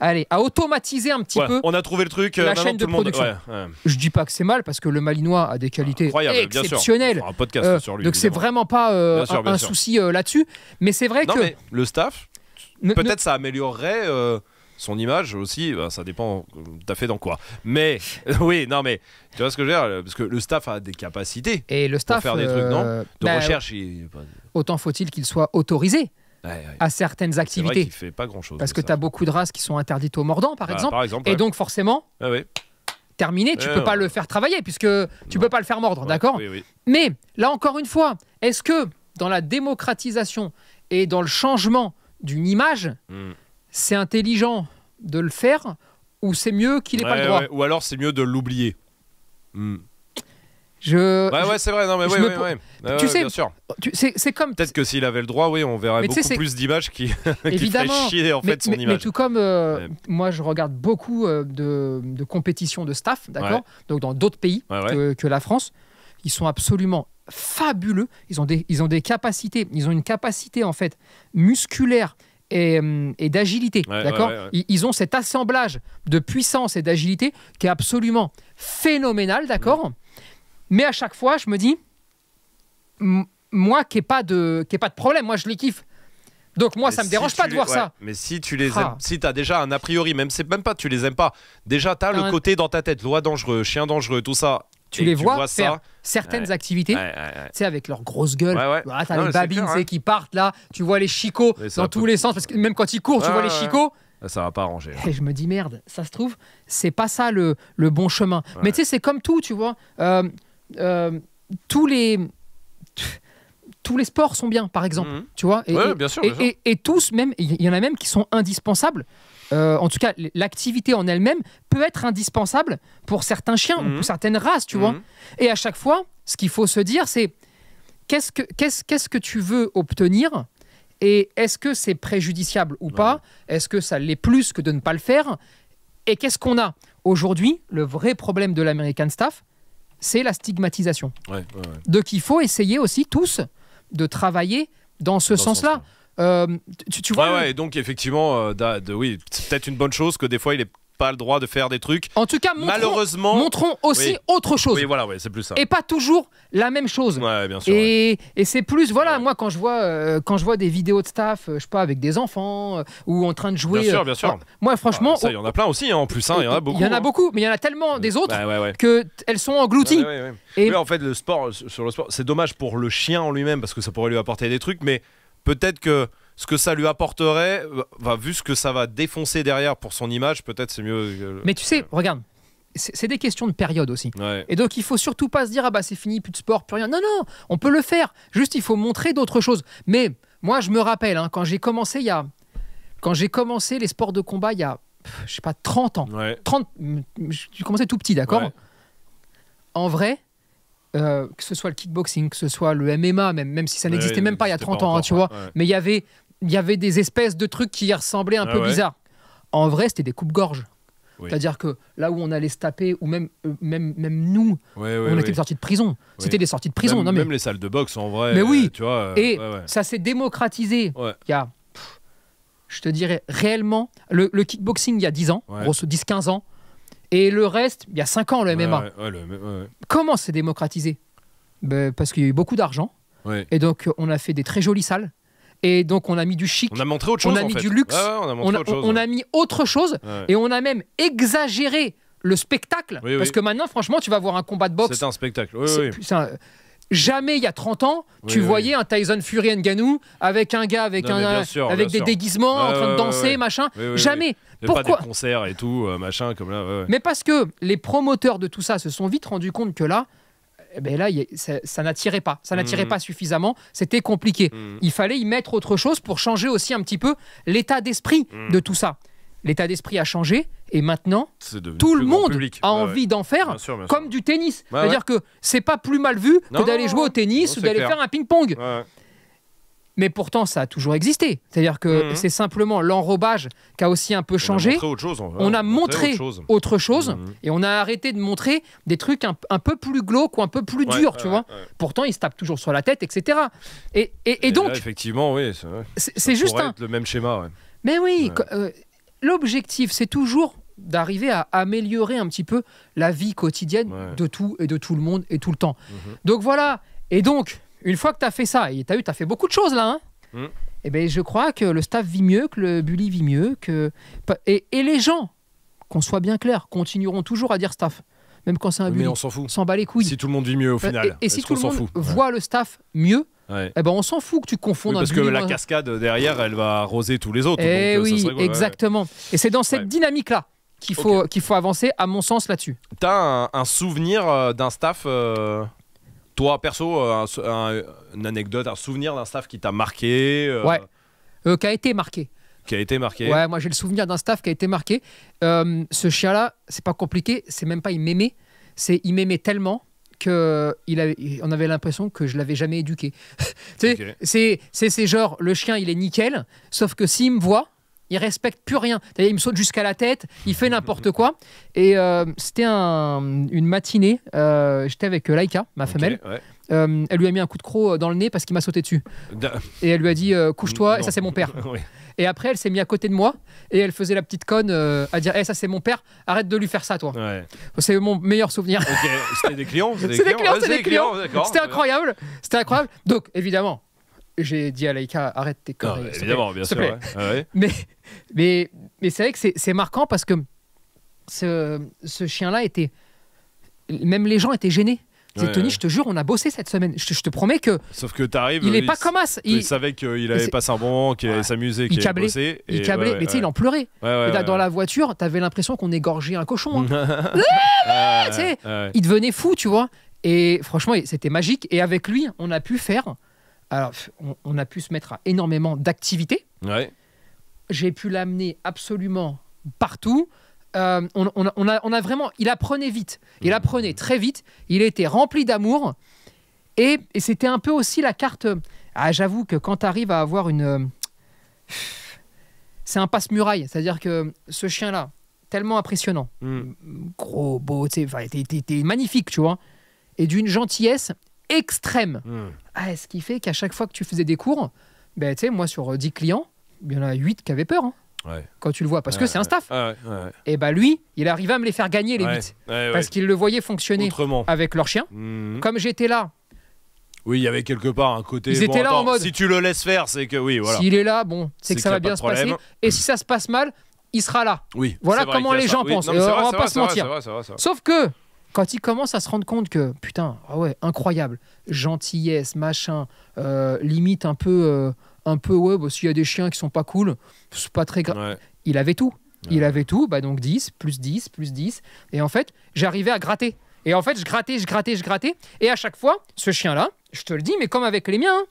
allez, à automatiser un petit peu. On a trouvé le truc. Euh, la chaîne de production. Monde, Je dis pas que c'est mal parce que le Malinois a des qualités exceptionnelles. Un podcast euh, sur lui. Donc c'est vraiment pas euh, un, souci là-dessus. Mais c'est vrai que le staff, peut-être ça améliorerait. son image aussi, bah, ça dépend à fait dans quoi. Mais [LAUGHS] oui, non mais tu vois ce que je veux dire parce que le staff a des capacités. Et le staff pour faire des trucs non de bah, recherche. Autant faut-il qu'il soit autorisé à certaines activités. Parce que tu as beaucoup de races qui sont interdites aux mordants, par, bah, exemple. Et donc, forcément. Ah terminé, tu peux pas le faire travailler puisque tu peux pas le faire mordre, d'accord Mais là encore une fois, est-ce que dans la démocratisation et dans le changement d'une image, hmm. c'est intelligent de le faire ou c'est mieux qu'il n'ait pas le droit Ou alors c'est mieux de l'oublier. Hmm ouais, ouais, c'est vrai. Non, mais Tu sais, c'est comme. Peut-être que s'il avait le droit, oui, on verrait beaucoup plus d'images qui, [LAUGHS] chier en mais, fait son image. Mais tout comme euh, moi, je regarde beaucoup euh, de, de compétitions de staff, d'accord Donc dans d'autres pays que, la France, ils sont absolument fabuleux. Ils ont des, ils ont des capacités. Ils ont une capacité en fait musculaire et, euh, et d'agilité. d'accord ils, ont cet assemblage de puissance et d'agilité qui est absolument phénoménal, d'accord mais à chaque fois, je me dis, moi qui n'ai pas, de, pas de problème, moi je les kiffe. Donc moi, ça me dérange pas de voir ça. Mais si tu les ah. aimes, si as déjà un a priori, même c'est même pas tu les aimes pas. Déjà tu as le ah. côté dans ta tête, loi dangereux, chien dangereux, tout ça. Tu les vois, certaines activités, tu sais, avec leur grosse gueule. Tu as les babines qui partent là, tu vois les chicots dans tous les sens, parce que même quand ils courent, tu vois les chicots. Ça va pas arranger. Hein. Et je me dis merde, ça se trouve, c'est pas ça le, bon chemin. Mais tu sais, c'est comme tout, tu vois. Euh, euh, tous les tous les sports sont bien, par exemple. Mhm. Tu vois et, bien sûr, Et, tous, même, il y en a même qui sont indispensables. Euh, en tout cas, l'activité en elle-même peut être indispensable pour certains chiens ou mhm. pour certaines races, tu vois. Mhm. Et à chaque fois, ce qu'il faut se dire, c'est qu'est-ce que, qu'est-ce, qu'est-ce que tu veux obtenir et est-ce que c'est préjudiciable ou pas Est-ce que ça l'est plus que de ne pas le faire Et qu'est-ce qu'on a Aujourd'hui, le vrai problème de l'American Staff, c'est la stigmatisation. Ouais, ouais, De qu'il faut essayer aussi tous de travailler dans ce sens-là. Euh, tu, vois. et donc effectivement, euh, de, oui, c'est peut-être une bonne chose que des fois il est pas le droit de faire des trucs. En tout cas, malheureusement, montrons aussi autre chose. Oui, voilà, c'est plus ça. Et pas toujours la même chose. bien sûr, et, c'est plus, voilà, moi quand je vois euh, quand je vois des vidéos de staff, euh, je sais pas, avec des enfants euh, ou en train de jouer. Bien sûr, bien sûr. moi, franchement, ah, il y en a plein aussi, hein, en plus, hein, il y en a beaucoup. Il y en a hein. beaucoup, mais il y en a tellement des bah, autres que elles sont englouties. Et en fait, le sport sur le sport, c'est dommage pour le chien en lui-même parce que ça pourrait lui apporter des trucs, mais peut-être que ce que ça lui apporterait, euh, vu ce que ça va défoncer derrière pour son image, peut-être c'est mieux. Mais tu sais, regarde, c'est des questions de période aussi. Et donc, il faut surtout pas se dire ah bah c'est fini, plus de sport, plus rien. Non, non, on peut le faire. Juste, il faut montrer d'autres choses. Mais moi, je me rappelle hein, quand j'ai commencé il y a, quand j'ai commencé les sports de combat il y a, je sais pas, 30 ans. 30, mm, tu commençais tout petit, d'accord En vrai. Euh, que ce soit le kickboxing, que ce soit le MMA, même, même si ça n'existait même pas il y a 30 ans, hein, tu vois. Mais il y avait il y avait des espèces de trucs qui ressemblaient un ah peu bizarres. En vrai, c'était des coupes-gorges. C'est-à-dire que là où on allait se taper, ou même, euh, même, même nous, on était sortis de prison. C'était des sorties de prison. Même, non, même les salles de boxe, en vrai. Mais oui, euh, et ça s'est démocratisé. Il y a, je te dirais, réellement, le, kickboxing il y a 10 ans, grosso 10-15 ans, et le reste, il y a 5 ans, le MMA. Comment c'est démocratisé ben, Parce qu'il y a eu beaucoup d'argent. Et donc, on a fait des très jolies salles. Et donc, on a mis du chic. On a montré autre chose. On a mis du luxe. on, a mis autre chose. Et on a même exagéré le spectacle. parce que maintenant, franchement, tu vas voir un combat de boxe. C'est un spectacle. Oui, oui. Jamais il y a 30 ans, tu voyais un Tyson Fury Ganou avec un gars avec, un, avec des déguisements en train de danser, machin. Jamais. Pourquoi pas des concerts et tout, euh, machin, comme là. Mais parce que les promoteurs de tout ça se sont vite rendus compte que là, eh ben là, ça, n'attirait pas. Ça n'attirait mmh. pas suffisamment. C'était compliqué. Mmh. Il fallait y mettre autre chose pour changer aussi un petit peu l'état d'esprit mmh. de tout ça. L'état d'esprit a changé et maintenant tout le monde a envie d'en faire comme du tennis. C'est-à-dire que que c'est pas plus mal vu que d'aller jouer au tennis ou d'aller faire un ping-pong mais pourtant ça a toujours existé. C'est-à-dire que mhm. c'est simplement l'enrobage qui a aussi un peu changé. On a montré autre chose, mhm. et on a arrêté de montrer des trucs un, peu plus glauques ou un peu plus durs, tu vois. Pourtant, ils se tapent toujours sur la tête, etc. Et, donc, effectivement, oui, c'est juste un... le même schéma. Mais oui, euh, l'objectif, c'est toujours d'arriver à améliorer un petit peu la vie quotidienne de tout et de tout le monde et tout le temps. Mhm. Donc voilà. Et donc, une fois que tu as fait ça, et tu as eu, tu as fait beaucoup de choses là, et hein. mm. eh ben, je crois que le staff vit mieux, que le bully vit mieux, que et, les gens, qu'on soit bien clair, continueront toujours à dire staff. Même quand c'est un bully. on s'en fout. bat les couilles. Si tout le monde vit mieux au euh, final. Et, si tout le monde voit le staff mieux, Eh ben on s'en fout que tu confondes bully parce que la cascade derrière elle va arroser tous les autres et eh euh, oui exactement et c'est dans cette dynamique là qu'il faut qu'il faut avancer à mon sens là-dessus t'as un, un souvenir euh, d'un staff toi, perso, une anecdote, un souvenir d'un staff qui t'a marqué euh, Ouais, euh, qui a été marqué. Qui a été marqué. Ouais, moi j'ai le souvenir d'un staff qui a été marqué. Euh, ce chien-là, c'est pas compliqué, c'est même pas il m'aimait, c'est il m'aimait tellement que il avait, on avait l'impression que je l'avais jamais éduqué. [LAUGHS] c'est c'est, c'est genre le chien il est nickel, sauf que s'il me voit, il respecte plus rien. Il me saute jusqu'à la tête, il fait n'importe quoi. Et euh, c'était une matinée, euh, j'étais avec euh, Laika, ma femelle. elle lui a mis un coup de croc dans le nez parce qu'il m'a sauté dessus. Et elle lui a dit couche-toi, et ça c'est mon père. [LAUGHS] Et après, elle s'est mise à côté de moi et elle faisait la petite conne à dire "Et eh, ça c'est mon père, arrête de lui faire ça toi. C'est mon meilleur souvenir. C'était des clients C'était [LAUGHS] des, clients, C'était incroyable. C'était incroyable. Donc évidemment, j'ai dit à Laïka, arrête tes conneries. évidemment, bien sûr. mais mais, mais c'est vrai que c'est marquant parce que ce, ce chien-là était. Même les gens étaient gênés. Tony, je te jure, on a bossé cette semaine. Je te, promets que. Sauf que t'arrives. Il est euh, il pas comme as. Il, savait qu'il avait passé un bon moment, qu'il allait s'amuser, qu'il allait bosser. il câblait, mais tu sais, il en pleurait. dans la voiture, t'avais l'impression qu'on égorgeait un cochon. Hein. [LAUGHS] il devenait fou, tu vois. Et franchement, c'était magique. Et avec lui, on a pu faire alors, on, a pu se mettre à énormément d'activités. J'ai pu l'amener absolument partout. Euh, on, on, a, vraiment, il apprenait vite, il mmh. apprenait très vite, il était rempli d'amour et, c'était un peu aussi la carte. Euh, ah, j'avoue que quand tu arrives à avoir une, euh, c'est un passe-muraille, c'est-à-dire que ce chien-là, tellement impressionnant, mmh. gros, beau, tu sais, était magnifique, tu vois, et d'une gentillesse extrême. Hmm. Ah, ce qui fait qu'à chaque fois que tu faisais des cours, ben, moi, sur 10 euh, clients, il y en a 8 qui avaient peur. Hein, quand tu le vois, parce que c'est un staff. Ah, et bah lui, il arrivait à me les faire gagner les 8 parce qu'il le voyait fonctionner avec leur chien. Hmm. Comme j'étais là. Oui, il y avait quelque part un côté. Ils étaient là en mode. Si tu le laisses faire, c'est que oui, voilà. S'il est là, bon, c'est que ça va bien se passer. Et si ça se passe mal, il sera là. Oui. Voilà comment les gens pensent. Euh, on va pas se mentir. Sauf que quand il commence à se rendre compte que, putain, ah ouais, incroyable, gentillesse, machin, euh, limite un peu, euh, un peu, ouais, bah, s'il y a des chiens qui sont pas cool, c'est pas très grave. Il avait tout. Il avait tout, bah donc 10, plus 10, plus 10. Et en fait, j'arrivais à gratter. Et en fait, je grattais, je grattais, je grattais. Et à chaque fois, ce chien-là, je te le dis, mais comme avec les miens, hein,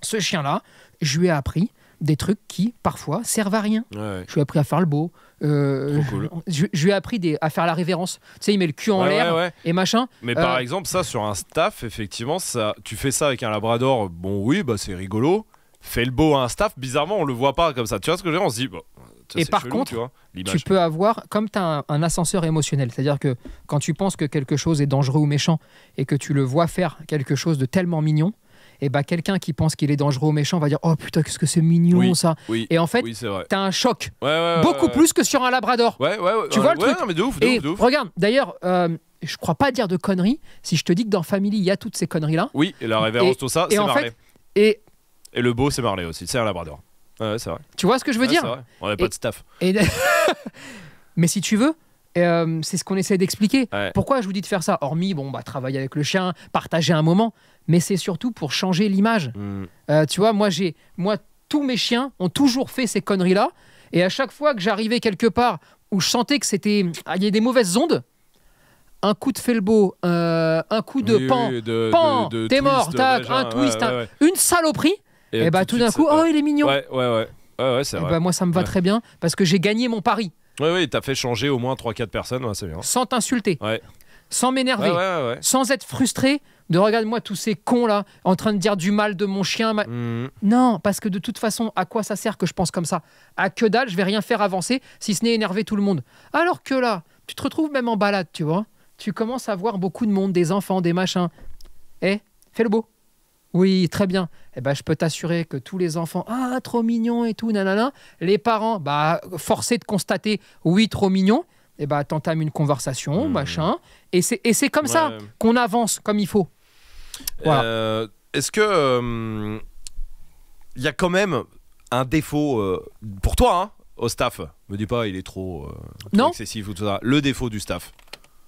ce chien-là, je lui ai appris des trucs qui, parfois, servent à rien. Je lui ai appris à faire le beau, euh, je, lui ai appris à faire la révérence. Tu sais, il met le cul en l'air et machin. Mais par euh, exemple, ça sur un staff, effectivement, ça, tu fais ça avec un labrador, bon oui, bah c'est rigolo. Fais le beau à un staff, bizarrement, on le voit pas comme ça. Tu vois ce que je veux dire On se dit, et par contre, tu, peux avoir, comme tu as un, ascenseur émotionnel, c'est-à-dire que quand tu penses que quelque chose est dangereux ou méchant et que tu le vois faire quelque chose de tellement mignon, et eh bah ben, quelqu'un qui pense qu'il est dangereux ou méchant va dire oh putain qu'est-ce que c'est mignon ça et en fait tu t'as un choc beaucoup plus que sur un labrador tu vois le truc mais de ouf, et regarde d'ailleurs euh, je crois pas dire de conneries si je te dis que dans Family il y a toutes ces conneries là oui et la révérence tout ça c'est Marley et... le beau c'est Marley aussi c'est un labrador ouais, c'est tu vois ce que je veux dire on n'a pas de staff [LAUGHS] mais si tu veux euh, c'est ce qu'on essaie d'expliquer. Pourquoi je vous dis de faire ça Hormis, bon, bah, travailler avec le chien, partager un moment mais c'est surtout pour changer l'image. Mm. Euh, tu vois, moi, j'ai, moi, tous mes chiens ont toujours fait ces conneries-là. Et à chaque fois que j'arrivais quelque part où je sentais que c'était, ah, y a des mauvaises ondes, un coup de felbo, euh, un coup de pan, de, pan, t'es mort, tac, un twist, une saloperie. Et, et eh tout bah, d'un coup, oh, il est mignon. Ouais, ouais, ouais. c'est eh vrai. Bah, moi, ça me va très bien parce que j'ai gagné mon pari. Ouais, ouais, t'as fait changer au moins 3-4 personnes, c'est bien. Sans t'insulter, sans m'énerver, sans être frustré, de regarde-moi tous ces cons là en train de dire du mal de mon chien. Mm. Non, parce que de toute façon, à quoi ça sert que je pense comme ça À que dalle, je vais rien faire avancer si ce n'est énerver tout le monde. Alors que là, tu te retrouves même en balade, tu vois. Tu commences à voir beaucoup de monde, des enfants, des machins. Eh, fais le beau. Oui, très bien. Eh ben, je peux t'assurer que tous les enfants, ah, trop mignon et tout, nanana. Les parents, bah, forcés de constater, oui, trop mignon. Eh ben, t'entames une conversation, mm. machin. Et c'est comme ça qu'on avance comme il faut. Euh, est-ce que il euh, y a quand même un défaut euh, pour toi hein, au staff Me dis pas, il est trop, excessif ou tout ça. Le défaut du staff.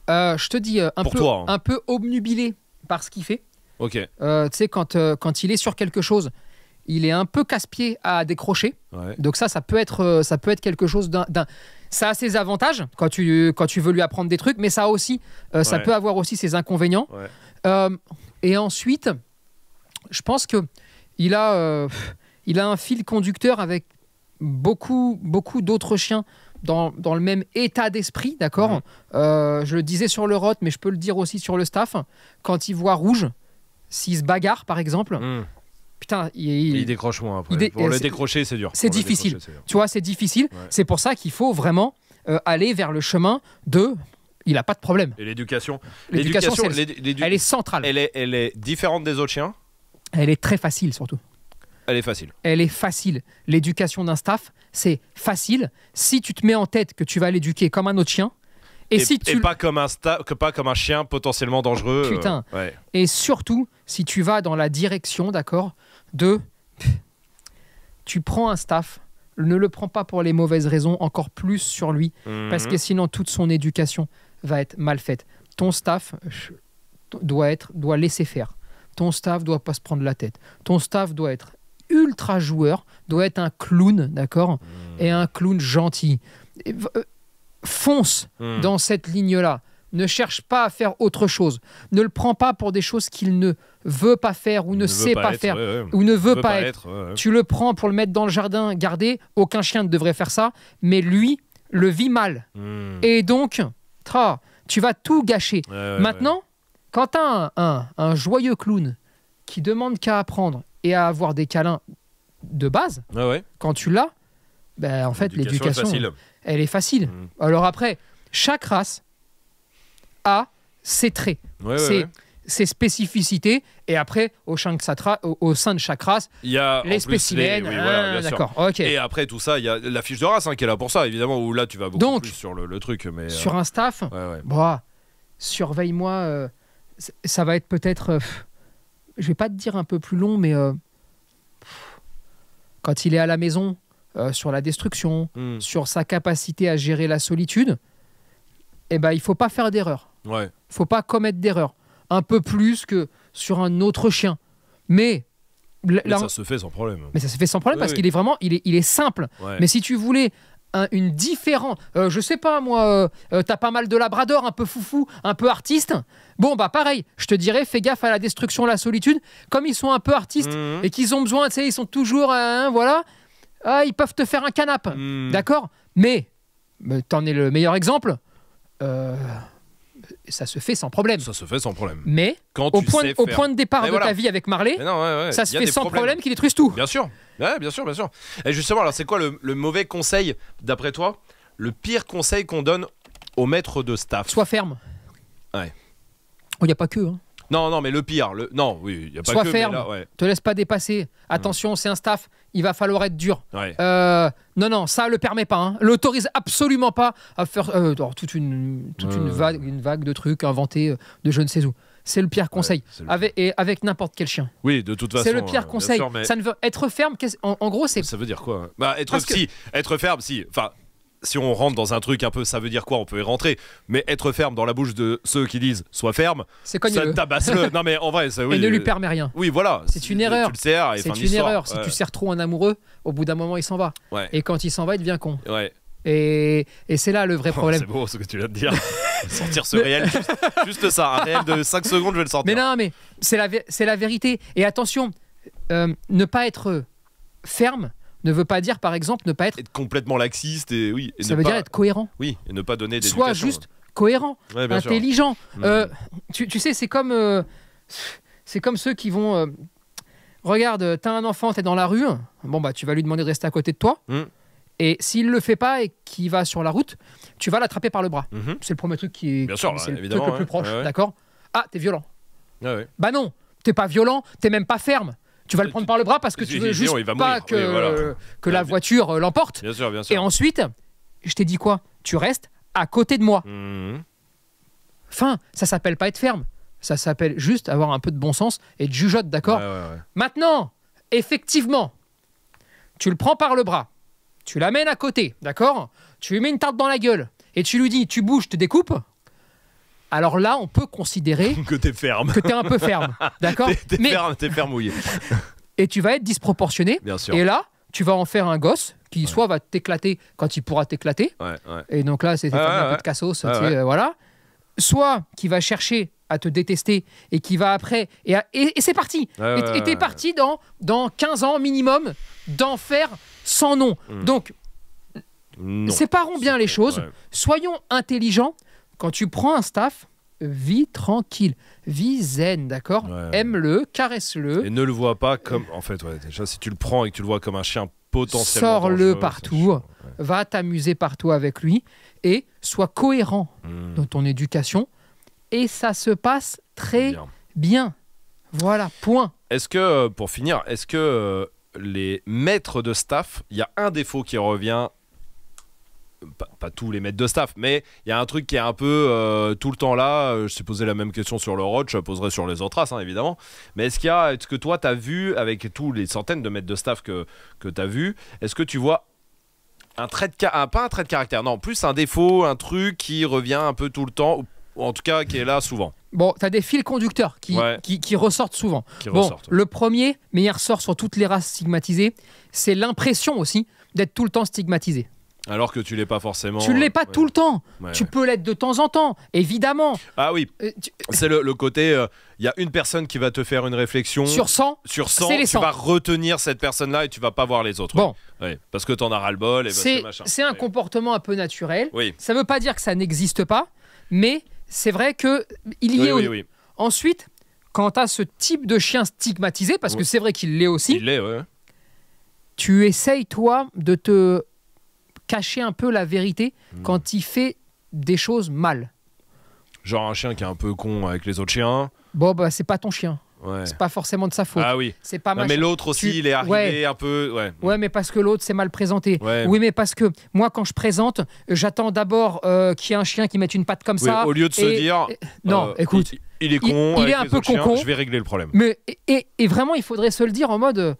je te dis un peu, hein. un peu obnubilé par ce qu'il fait. Ok. tu sais quand quand il est sur quelque chose il est un peu casse-pied à décrocher. Donc ça, ça peut être, euh, ça peut être quelque chose d'un... Ça a ses avantages quand tu, quand tu veux lui apprendre des trucs, mais ça aussi, euh, ça peut avoir aussi ses inconvénients. Euh, et ensuite, je pense que il a, il a un fil conducteur avec beaucoup, beaucoup d'autres chiens dans, le même état d'esprit, d'accord Je le disais sur le rot, mais je peux le dire aussi sur le staff. Quand il voit rouge, s'il se bagarre, par exemple, hmm putain, il, décroche moins après. Pour le décrocher, c'est dur. C'est difficile. Tu vois, c'est difficile. C'est pour ça qu'il faut vraiment euh, aller vers le chemin de il n'a pas de problème. Et l'éducation L'éducation, elle est centrale. Elle est, elle est différente des autres chiens Elle est très facile surtout. Elle est facile. Elle est facile. L'éducation d'un staff, c'est facile. Si tu te mets en tête que tu vas l'éduquer comme un autre chien, et, si tu pas comme un que pas comme un chien potentiellement dangereux. Euh, putain. Et surtout, si tu vas dans la direction, d'accord, deux tu prends un staff, ne le prends pas pour les mauvaises raisons, encore plus sur lui, parce mhm. que sinon toute son éducation va être mal faite. Ton staff doit être, doit laisser faire. Ton staff doit pas se prendre la tête. Ton staff doit être ultra joueur, doit être un clown, d'accord, mhm. et un clown gentil. Euh, fonce mhm. dans cette ligne-là. Ne cherche pas à faire autre chose. Ne le prends pas pour des choses qu'il ne veut pas faire ou ne, sait pas, faire ou ne veut, pas, être. tu le prends pour le mettre dans le jardin, garder. Aucun chien ne devrait faire ça. Mais lui le vit mal. Hmm. Et donc, tra, tu vas tout gâcher. Maintenant, quand tu as un, joyeux clown qui demande qu'à apprendre et à avoir des câlins de base, quand tu l'as, ben, en fait, l'éducation, elle est facile. Hmm. Alors après, chaque race à ses traits, ses, spécificités, et après, au, au, sein de chaque race, il y a les spécimens. Ah, et après tout ça, il y a la fiche de race hein, qui est là pour ça, évidemment, où là, tu vas beaucoup Donc, plus sur le, truc. Mais, euh, sur un staff, bah, surveille-moi. Euh, ça va être peut-être. Euh, je vais pas te dire un peu plus long, mais quand il est à la maison, sur la destruction, hmm. sur sa capacité à gérer la solitude, eh ben, il faut pas faire d'erreur. Ouais. Faut pas commettre d'erreur. Un peu plus que sur un autre chien. Mais ça se fait sans problème. Mais ça se fait sans problème parce qu'il est vraiment, il est, il est simple. Mais si tu voulais un, une différente, euh, je sais pas moi, tu euh, euh, t'as pas mal de labrador, un peu foufou, un peu artiste. Bon bah pareil, je te dirais, fais gaffe à la destruction, la solitude. Comme ils sont un peu artistes mhm. et qu'ils ont besoin, tu sais, ils sont toujours, hein, hein, voilà, ah, ils peuvent te faire un canap, mhm. d'accord. Mais, mais t'en es le meilleur exemple ça se fait sans problème. Ça se fait sans problème. Mais Quand au, point, au point de départ de ta vie avec Marley, ça se fait sans problème qu'il détruisent tout. Bien sûr, bien sûr, bien sûr. Et justement, alors c'est quoi le, mauvais conseil, d'après toi Le pire conseil qu'on donne au maître de staff Sois ferme. Ouais. Il oh, n'y a pas que. Hein. Non, non, mais le pire, le... non, oui, il a pas Sois ferme, là, te laisse pas dépasser. Attention, c'est un staff il va falloir être dur. Euh, non, non, ça le permet pas. Hein. L'autorise absolument pas à faire euh, oh, toute, une, une, euh. vague, une vague de trucs inventés de je ne sais où. C'est le pire conseil. Avec, et avec n'importe quel chien. Oui, de toute façon. C'est le pire hein, conseil. Ça ne veut être ferme. En, gros, c'est. Ça veut dire quoi bah, être, si, être ferme, si. Enfin, si on rentre dans un truc un peu, ça veut dire quoi On peut y rentrer, mais être ferme dans la bouche de ceux qui disent sois ferme, c'est ça tabasse le. [LAUGHS] non mais en vrai, ça oui. Et ne lui euh, permet rien. Oui, voilà. C'est une erreur. Tu le sers. C'est une erreur. Si tu sers trop un amoureux, au bout d'un moment, il s'en va. Et quand il s'en va, il devient con. Ouais. Et, et c'est là le vrai [LAUGHS] problème. c'est beau ce que tu viens de dire. [LAUGHS] sortir ce réel, juste, ça, un réel de 5 secondes, je vais le sortir. Mais non, mais c'est la, la vérité. Et attention, euh, ne pas être ferme, ne veut pas dire, par exemple, ne pas être. complètement laxiste et oui. ça veut dire être cohérent. Oui, et ne pas donner des. Soit hein. juste cohérent, intelligent. Hmm. Euh, tu, sais, c'est comme, euh, c'est comme ceux qui vont. Euh, regarde, t'as un enfant, t'es dans la rue. Bon, bah, tu vas lui demander de rester à côté de toi. Hmm. Et s'il le fait pas et qu'il va sur la route, tu vas l'attraper par le bras. Hmm. C'est le premier truc qui est. Bien c'est le plus proche, d'accord Ah, t'es violent. bah non, t'es pas violent, t'es même pas ferme tu vas le prendre par le bras parce que tu veux juste pas que, que la voiture euh, l'emporte. Et ensuite, je t'ai dit quoi Tu restes à côté de moi. Mhm. Fin, ça s'appelle pas être ferme. Ça s'appelle juste avoir un peu de bon sens et de jugeote, d'accord Maintenant, effectivement, tu le prends par le bras, tu l'amènes à côté, d'accord Tu lui mets une tarte dans la gueule et tu lui dis, tu bouges, te découpes alors là, on peut considérer [LAUGHS] que t'es ferme, que t'es un peu ferme, [LAUGHS] d'accord T'es es ferme, fermouillé. [LAUGHS] et tu vas être disproportionné. Bien sûr. Et là, tu vas en faire un gosse qui soit va t'éclater quand il pourra t'éclater. Ouais, ouais. Et donc là, c'est un peu de cassos, voilà. Soit qui va chercher à te détester et qui va après et, et, c'est parti. et t'es parti dans dans 15 ans minimum d'enfer sans nom. Hmm. Donc séparons bien les choses. Soyons intelligents. Quand tu prends un staff, vis tranquille, vis zen, d'accord Aime-le, caresse-le. Et ne le vois pas comme. En fait, déjà, si tu le prends et que tu le vois comme un chien potentiellement. Sors-le partout, va t'amuser partout avec lui et sois cohérent hmm. dans ton éducation. Et ça se passe très bien. Voilà, point. Est-ce que, euh, pour finir, est-ce que euh, les maîtres de staff, il y a un défaut qui revient pas, tous les maîtres de staff, mais il y a un truc qui est un peu euh, tout le temps là. Euh, je suis posé la même question sur le road je poserai sur les autres races, hein, évidemment. Mais est-ce qu'il est-ce que toi, tu as vu, avec tous les centaines de maîtres de staff que, que tu as vu, est-ce que tu vois un trait de un, pas un trait de caractère, non, plus un défaut, un truc qui revient un peu tout le temps, en tout cas qui est là souvent Bon, tu as des fils conducteurs qui, qui, ressortent souvent. bon, le premier, meilleur sort sur toutes les races stigmatisées, c'est l'impression aussi d'être tout le temps stigmatisé. Alors que tu l'es pas forcément. Tu l'es pas euh, tout le temps. tu peux l'être de temps en temps, évidemment. Ah oui. Euh, c'est le, côté. Il euh, y a une personne qui va te faire une réflexion. Sur 100 Sur 100. Les Tu vas retenir cette personne-là et tu vas pas voir les autres. Bon. parce que en as ras-le-bol c'est, un comportement un peu naturel. Oui. Ça veut pas dire que ça n'existe pas, mais c'est vrai que il y est. Oui, oui. Ensuite, quant à ce type de chien stigmatisé, parce que c'est vrai qu'il l'est aussi. Tu essayes, toi, de te cacher un peu la vérité hmm. quand il fait des choses mal. Genre un chien qui est un peu con avec les autres chiens. Bon, bah, c'est pas ton chien. C'est pas forcément de sa faute. Ah oui. C'est pas Mais l'autre aussi, il est arrivé un peu. Ouais. mais parce que l'autre s'est mal présenté. Oui, mais parce que moi, quand je présente, j'attends d'abord euh, qu'il y ait un chien qui mette une patte comme ça. Au lieu de se dire. Non, euh, écoute. Il, est con. Il, est un peu con, Je vais régler le problème. Mais et, et, vraiment, il faudrait se le dire en mode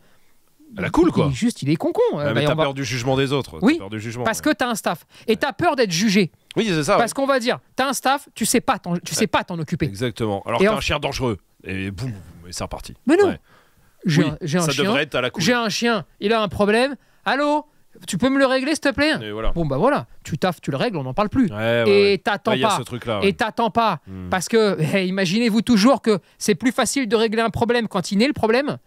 la cool, quoi. Il, juste, il est con-con. Euh, mais t'as peur du jugement des autres. Oui, jugement, parce que t'as un staff. Et t'as peur d'être jugé. Oui, c'est ça. Parce qu'on va dire, t'as un staff, tu sais pas tu sais pas t'en occuper. Exactement. Alors t'as un chien dangereux. Et boum, et c'est reparti. Mais non. J'ai, un, ça chien. devrait être à la cool. J'ai un chien, il a un problème. Allô tu peux me le régler, s'il te plaît Bon, bah voilà, tu taffes, tu le règles, on n'en parle plus. et t'attends pas. -là, et t'attends pas. Parce que, eh, imaginez-vous toujours que c'est plus facile de régler un problème quand il n'est le problème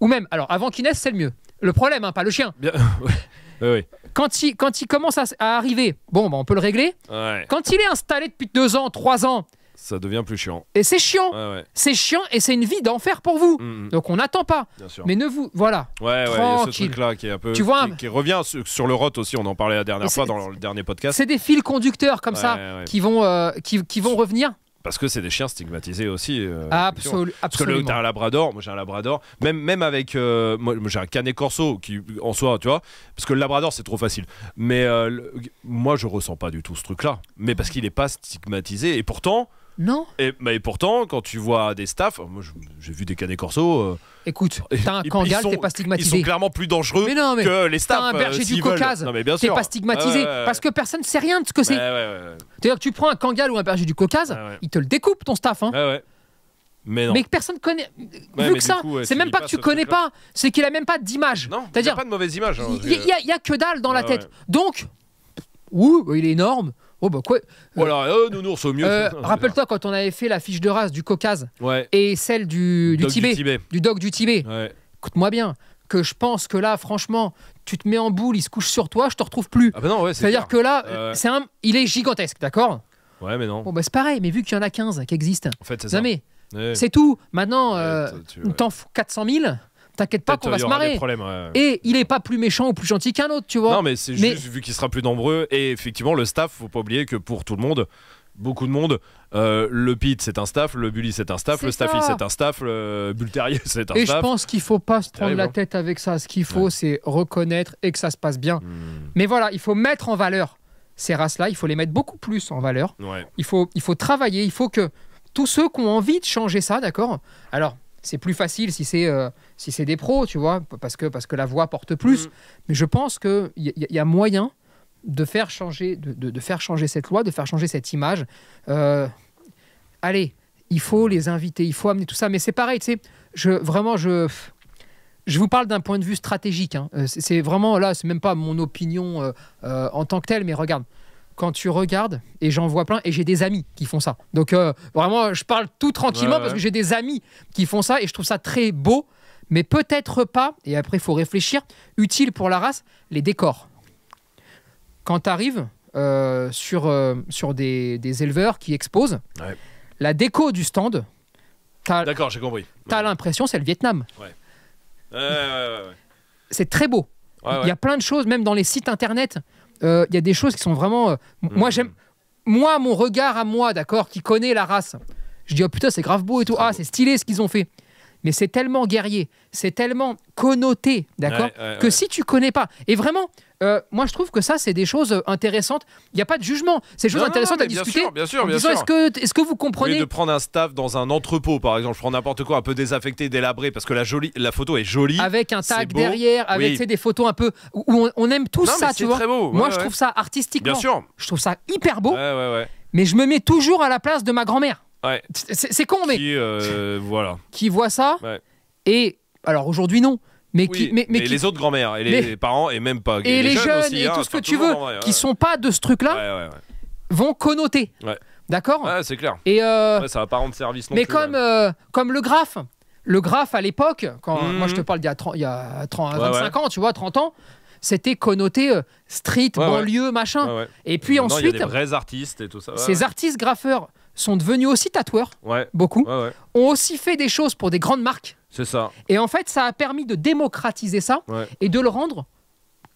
ou même, alors avant qu'il naisse, c'est le mieux. Le problème, hein, pas le chien. [LAUGHS] Quand, il, quand il commence à, arriver, bon, ben on peut le régler. Quand il est installé depuis deux ans, trois ans, ça devient plus chiant. Et c'est chiant. C'est chiant et c'est une vie d'enfer pour vous. Mm, mm. Donc on n'attend pas. Mais ne vous. Voilà. Ouais, ouais, il y a ce truc-là qui est un qui, revient sur le rot aussi, on en parlait la dernière fois dans le dernier podcast. C'est des fils conducteurs comme ça qui vont, euh, qui, vont revenir. Parce que c'est des chiens stigmatisés aussi. Euh, ah, absolument. Parce que le, un labrador, moi j'ai un labrador, même, même avec. Euh, moi j'ai un canet corso qui, en soi, tu vois. Parce que le labrador c'est trop facile. Mais euh, moi je ressens pas du tout ce truc-là. Mais parce qu'il est pas stigmatisé. Et pourtant, non. Et, pourtant, quand tu vois des staffs, moi j'ai vu des canets Corso. Euh, Écoute, t'as un kangal, t'es pas stigmatisé. Ils sont clairement plus dangereux que les staffs. T'as un euh, berger du Caucase, t'es pas stigmatisé. parce que personne sait rien de ce que c'est. C'est-à-dire que tu prends un kangal ou un berger du Caucase, il te le découpe ton staff. Hein. Mais, non. mais que personne connaît. que ça, c'est même pas que tu connais pas, c'est qu'il a même pas d'image. Il a pas de mauvaise image. Hein, il y a, que dalle dans la tête. Donc, ou il est énorme. Oh bah quoi Voilà, euh, euh, nous nous au mieux. Euh, rappelle-toi quand on avait fait la fiche de race du Caucase et celle du, Tibet, du, du dog du Tibet. Écoute-moi bien, que je pense que là, franchement, tu te mets en boule, il se couche sur toi, je te retrouve plus. Ah bah C'est-à-dire que là, c'est un... il est gigantesque, d'accord Ouais, mais non. Bon, bah c'est pareil, mais vu qu'il y en a 15 qui existent. En fait, c'est C'est tout. Maintenant, euh, 400 000 t'inquiète pas qu'on va se marrer. Et il est pas plus méchant ou plus gentil qu'un autre, tu vois. Non, mais c'est juste vu qu'il sera plus nombreux. Et effectivement, le staff, faut pas oublier que pour tout le monde, beaucoup de monde. Euh, le Pete, c'est un staff, le Bully, c'est un staff, le Staffy, c'est un staff, le Bulterier, [LAUGHS] c'est un staff. Et je pense qu'il faut pas se prendre la tête avec ça. Ce qu'il faut, c'est reconnaître et que ça se passe bien. Hmm. Mais voilà, il faut mettre en valeur ces races-là, il faut les mettre beaucoup plus en valeur. Il, faut, il faut travailler, il faut que tous ceux qui ont envie de changer ça, d'accord Alors, c'est plus facile si c'est euh, si c'est des pros, tu vois, parce que, parce que la voix porte plus. Mm. Mais je pense qu'il y, y, a moyen de faire, changer, de, de, faire changer cette loi, de faire changer cette image. Euh, allez, il faut les inviter, il faut amener tout ça. Mais c'est pareil, tu sais, je, vraiment, je je vous parle d'un point de vue stratégique. Hein. Euh, c'est vraiment là, c'est même pas mon opinion euh, en tant que telle, mais regarde. Quand tu regardes, et j'en vois plein, et j'ai des amis qui font ça. Donc vraiment, je parle tout tranquillement parce que j'ai des amis qui font ça, et je trouve ça très beau mais peut-être pas, et après il faut réfléchir, utile pour la race, les décors. Quand tu arrives euh, sur, euh, sur des, éleveurs qui exposent, la déco du stand, D'accord, j'ai compris. T'as l'impression c'est le Vietnam. Ouais. c'est très beau. Il y a plein de choses, même dans les sites internet, euh, il y a des choses qui sont vraiment. Moi, hmm. j'aime. Moi, mon regard à moi, d'accord, qui connaît la race, je dis oh putain, c'est grave beau et tout. Ah, c'est stylé ce qu'ils ont fait mais c'est tellement guerrier, c'est tellement connoté, d'accord Que si tu connais pas. Et vraiment, euh, moi je trouve que ça, c'est des choses euh, intéressantes. Il n'y a pas de jugement. C'est des choses intéressantes à discuter. bien sûr, bien sûr. Est-ce que, vous comprenez. Au de prendre un staff dans un entrepôt, par exemple, je prends n'importe quoi, un peu désaffecté, délabré, parce que la, jolie, la photo est jolie. Avec un tag derrière, avec des photos un peu. où on, aime tout ça, tu vois. Très beau. moi je trouve ça artistiquement. Bien sûr. Je trouve ça hyper beau. Mais je me mets toujours à la place de ma grand-mère. Ouais. C'est con, mais. Qui, euh, voilà. Qui voit ça et. Alors aujourd'hui, non. Mais, qui, mais, les autres grand mères et les, parents et même pas. Et, les, jeunes, aussi, et hein, tout ce que tu veux, qui sont pas de ce truc-là, vont connoter. D'accord C'est clair. Et euh, ça va pas rendre service non mais comme, euh, comme le graphe. Le graphe à l'époque, quand mhm. moi je te parle d'il y a, 30, il y a 30, 25 ans, tu vois, 30 ans, c'était connoté street, banlieue, machin. Et puis ensuite. vrais artistes et tout ça. Ces artistes graffeurs sont devenus aussi tatoueurs, beaucoup, ont aussi fait des choses pour des grandes marques. C'est ça. Et en fait, ça a permis de démocratiser ça et de le rendre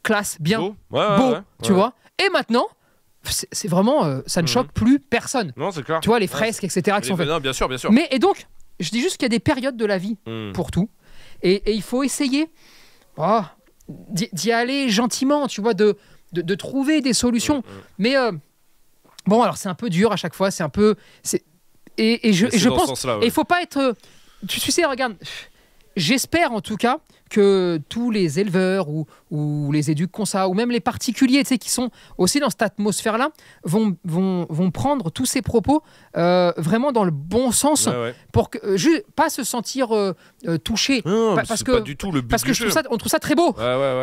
classe, bien, beau, tu vois. Et maintenant, c'est vraiment, euh, ça ne mhm. choque plus personne. Non, c'est clair. Tu vois, les fresques, etc. Qui sont faites. Non, bien sûr, bien sûr. Mais, et donc, je dis juste qu'il y a des périodes de la vie mhm. pour tout. Et, il faut essayer oh, d'y aller gentiment, tu vois, de, de, trouver des solutions. Mhm. Mais. Euh, Bon, alors c'est un peu dur à chaque fois, c'est un peu. Et, et, je, je pense. Il faut pas être. Tu, tu sais, regarde, j'espère en tout cas que tous les éleveurs ou, les éducs ça, ou même les particuliers tu sais, qui sont aussi dans cette atmosphère-là vont, vont, vont, prendre tous ces propos euh, vraiment dans le bon sens pour que, euh, juste, pas se sentir euh, touché. parce que, pas du tout le Parce que je trouve ça, on trouve ça très beau.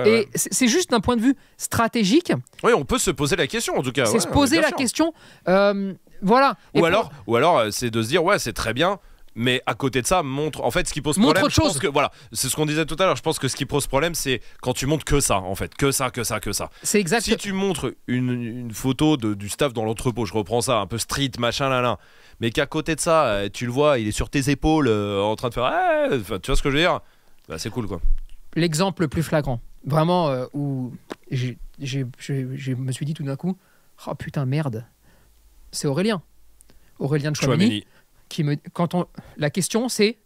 et c'est juste d'un point de vue stratégique. Oui, on peut se poser la question en tout cas. C'est se poser la question. voilà. Ou, alors, ou alors, c'est de se dire, ouais, c'est très bien, mais à côté de ça montre en fait ce qui pose problème chose. que voilà c'est ce qu'on disait tout à l'heure je pense que ce qui pose problème c'est quand tu montres que ça en fait que ça que ça que ça c'est exact si tu montres une, photo de, du staff dans l'entrepôt je reprends ça un peu street machin là là mais qu'à côté de ça euh, tu le vois il est sur tes épaules euh, en train de faire tu vois ce que je veux dire bah, c'est cool quoi l'exemple le plus flagrant vraiment euh, où je me suis dit tout d'un coup oh putain merde c'est Aurélien Aurélien de Chouamini me, quand on, la question c'est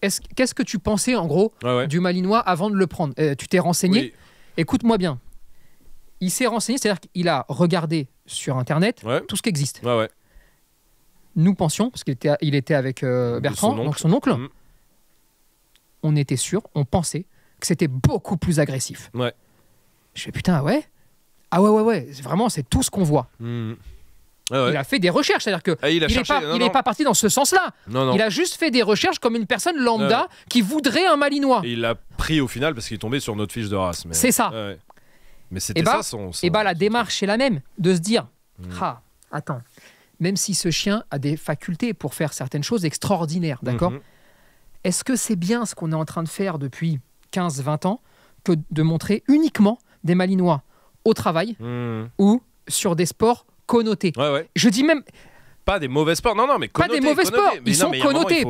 qu'est-ce que tu pensais en gros du Malinois avant de le prendre euh, Tu t'es renseigné Écoute-moi bien. Il s'est renseigné, c'est-à-dire qu'il a regardé sur Internet tout ce qui existe. Nous pensions, parce qu'il était, il était avec euh, Bertrand, donc son oncle, mm. on était sûr, on pensait que c'était beaucoup plus agressif. Je fais putain, ouais Ah ouais, ouais, ouais, vraiment, c'est tout ce qu'on voit. Mm. Ah il a fait des recherches, c'est-à-dire que ah, il, n'est pas, parti dans ce sens-là. Il a juste fait des recherches comme une personne lambda ah qui voudrait un Malinois. il l'a pris au final parce qu'il est tombé sur notre fiche de race. C'est ça. Mais c'était bah, ça son. et bah la démarche est la même, de se dire, hmm. ah attends, même si ce chien a des facultés pour faire certaines choses extraordinaires, d'accord. Mhm. Est-ce que c'est bien ce qu'on est en train de faire depuis 15-20 ans que de montrer uniquement des Malinois au travail hmm. ou sur des sports connotés. Je dis même pas des mauvais sports. Non, non, mais connotés, pas des mauvais sports. ils sont connotés.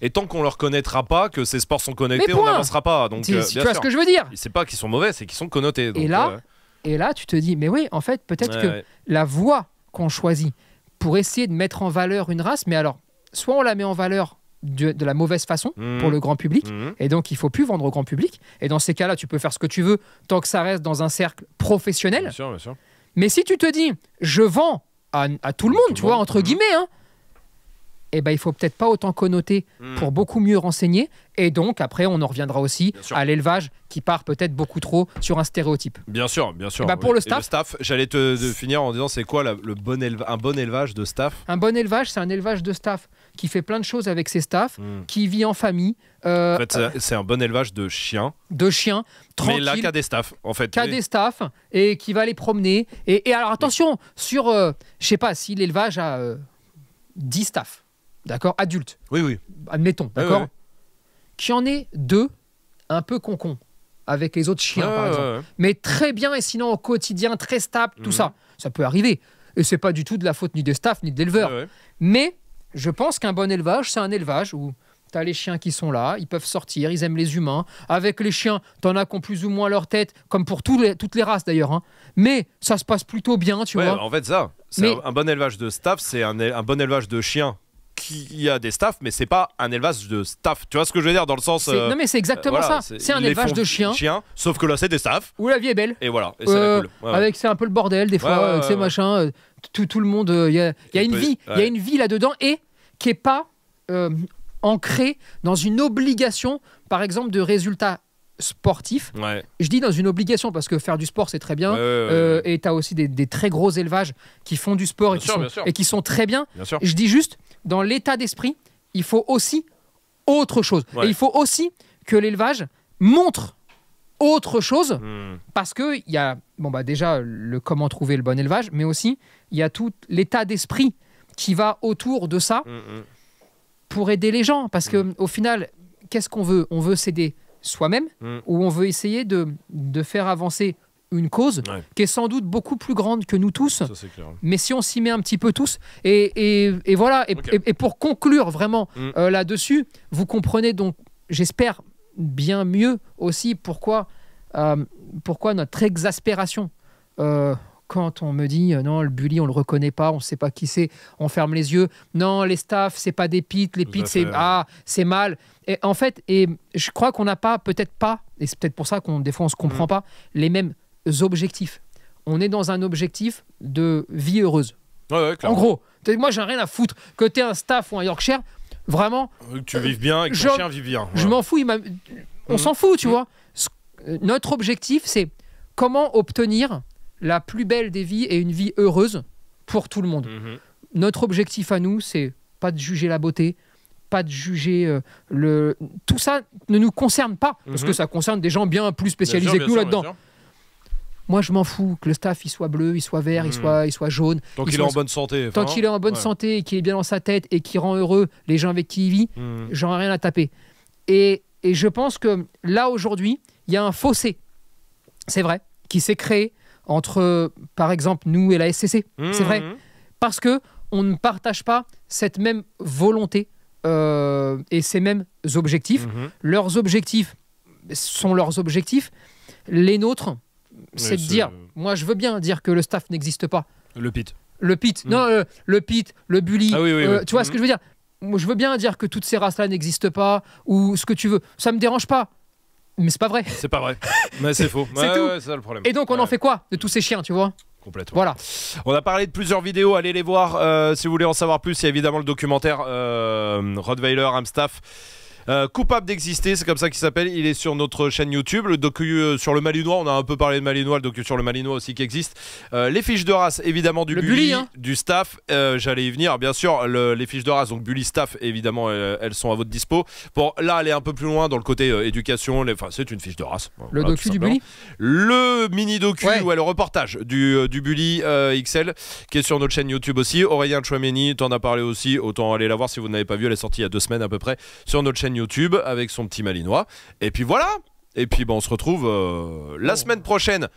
Et tant qu'on ne leur connaîtra pas que ces sports sont connectés, on n'avancera pas. Donc, euh, tu vois ce que je veux dire. C'est pas qu'ils sont mauvais, c'est qu'ils sont connotés. et là, euh, et là, tu te dis, mais oui, en fait, peut-être que la voie qu'on choisit pour essayer de mettre en valeur une race, mais alors, soit on la met en valeur de, la mauvaise façon mmh. pour le grand public. Mmh. Et donc, il faut plus vendre au grand public. Et dans ces cas-là, tu peux faire ce que tu veux tant que ça reste dans un cercle professionnel. Bien sûr, bien sûr. Mais si tu te dis, je vends à, tout le monde, tu mmh. vois, entre mmh. guillemets, hein, il eh ben, il faut peut-être pas autant connoter hmm. pour beaucoup mieux renseigner. Et donc, après, on en reviendra aussi à l'élevage qui part peut-être beaucoup trop sur un stéréotype. Bien sûr, bien sûr. Eh ben, pour le staff, j'allais te, finir en disant c'est quoi le bon un bon élevage de staff Un bon élevage, c'est un élevage de staff qui fait plein de choses avec ses staffs, hmm. qui vit en famille. Euh, en fait, c'est un bon élevage de chiens. De chiens, tranquille. Mais là, qu'a des staffs, en fait. Qu'a des staffs et qui va les promener. Et, alors, attention, sur, je euh, je sais pas, si l'élevage a 10 euh, staffs D'accord Adulte. Oui, oui. Admettons, d'accord Qui en est deux, un peu con, avec les autres chiens, par ah, exemple. Mais très bien, et sinon au quotidien, très stable, tout mhm. ça. Ça peut arriver. Et c'est pas du tout de la faute ni des staffs, ni de l'éleveur. Mais je pense qu'un bon élevage, c'est un élevage où tu as les chiens qui sont là, ils peuvent sortir, ils aiment les humains. Avec les chiens, tu en as qui plus ou moins leur tête, comme pour toutes les races d'ailleurs. Hein. Mais ça se passe plutôt bien, tu vois. Bah, en fait, ça, c'est un, bon élevage de staff, c'est un bon élevage de chiens qui y a des staffs, mais c'est pas un élevage de staff. Tu vois ce que je veux dire dans le sens. non, mais c'est euh, exactement ça. C'est un élevage de chiens. chiens. Sauf que là, c'est des staffs. Où la vie est belle. Et voilà. Euh, avec c'est un peu le bordel des fois, avec ces machins. Tout, le monde. Il euh, y a, une vie. Il y a une vie là-dedans et qui est pas ancrée dans une obligation, par exemple, de résultats sportif. Je dis dans une obligation parce que faire du sport c'est très bien euh, et tu as aussi des, très gros élevages qui font du sport et qui, sont, très bien. je dis juste dans l'état d'esprit, il faut aussi autre chose. Et il faut aussi que l'élevage montre autre chose hmm. parce que il y a bon bah déjà le comment trouver le bon élevage mais aussi il y a tout l'état d'esprit qui va autour de ça hmm, hmm. pour aider les gens parce que au final qu'est-ce qu'on veut On veut céder soi-même, mm. où on veut essayer de, faire avancer une cause qui est sans doute beaucoup plus grande que nous tous. mais si on s'y met un petit peu tous, et, voilà, et, pour conclure vraiment mm. euh, là-dessus, vous comprenez donc, j'espère bien mieux aussi pourquoi, euh, pourquoi notre exaspération. Euh, quand on me dit non, le bully, on le reconnaît pas, on sait pas qui c'est, on ferme les yeux. Non, les staffs, c'est pas des pites les pites c'est ah, c'est mal. Et en fait, et je crois qu'on n'a pas, peut-être pas, et c'est peut-être pour ça qu'on des fois on se comprend mm. pas, les mêmes objectifs. On est dans un objectif de vie heureuse. Ouais, ouais, en gros, moi j'ai rien à foutre. Que tu es un staff ou un Yorkshire, vraiment. Euh, que tu vives bien et que ton chien vive bien. Je m'en fous, on mm. s'en fout, tu mm. vois. Euh, notre objectif, c'est comment obtenir la plus belle des vies et une vie heureuse pour tout le monde. Mm-hmm. Notre objectif à nous, c'est pas de juger la beauté, pas de juger euh, le. Tout ça ne nous concerne pas, parce que mhm. ça concerne des gens bien plus spécialisés que nous là-dedans. Moi, je m'en fous que le staff il soit bleu, il soit vert, il, mhm. soit, il soit jaune. Tant qu'il est en bonne santé. Tant qu'il est en bonne santé et qu'il est bien dans sa tête et qu'il rend heureux les gens avec qui il vit, mmh. j'en ai rien à taper. Et, et, je pense que là, aujourd'hui, il y a un fossé, c'est vrai, qui s'est créé entre, par exemple, nous et la SCC. C'est mhm. vrai. Parce que on ne partage pas cette même volonté euh, et ces mêmes objectifs. Mhm. Leurs objectifs sont leurs objectifs. Les nôtres, c'est de dire, moi je veux bien dire que le staff n'existe pas. Le pit. Le pit, mm. non, euh, le pit, le bully. Ah euh, tu vois ce mm. que je veux dire moi, Je veux bien dire que toutes ces races-là n'existent pas ou ce que tu veux. Ça me dérange pas. Mais c'est pas vrai. C'est pas vrai. [LAUGHS] Mais c'est faux. c'est ça, le problème. Et donc on en fait quoi de tous ces chiens, tu vois voilà. On a parlé de plusieurs vidéos, allez les voir euh, si vous voulez en savoir plus. Il y a évidemment le documentaire euh, Weiler, Amstaff euh, coupable d'exister, c'est comme ça qu'il s'appelle. Il est sur notre chaîne YouTube. Le docu euh, sur le Malinois, on a un peu parlé de Malinois, le docu sur le Malinois aussi qui existe. Euh, les fiches de race, évidemment, du Bully, hein. du staff. J'allais y venir, bien sûr. les fiches de race, donc Bully staff, évidemment, elles sont à votre dispo. Pour là, aller un peu plus loin dans le côté éducation, enfin, c'est une fiche de race. le docu du Bully Le mini docu, ouais. le reportage du, du Bully XL qui est sur notre chaîne YouTube aussi. Aurélien Chouameni, t'en as parlé aussi. Autant aller la voir si vous n'avez pas vu, elle est sortie il y a deux semaines à peu près sur notre chaîne YouTube avec son petit malinois. Et puis voilà. Et puis bon on se retrouve euh, la oh. semaine prochaine.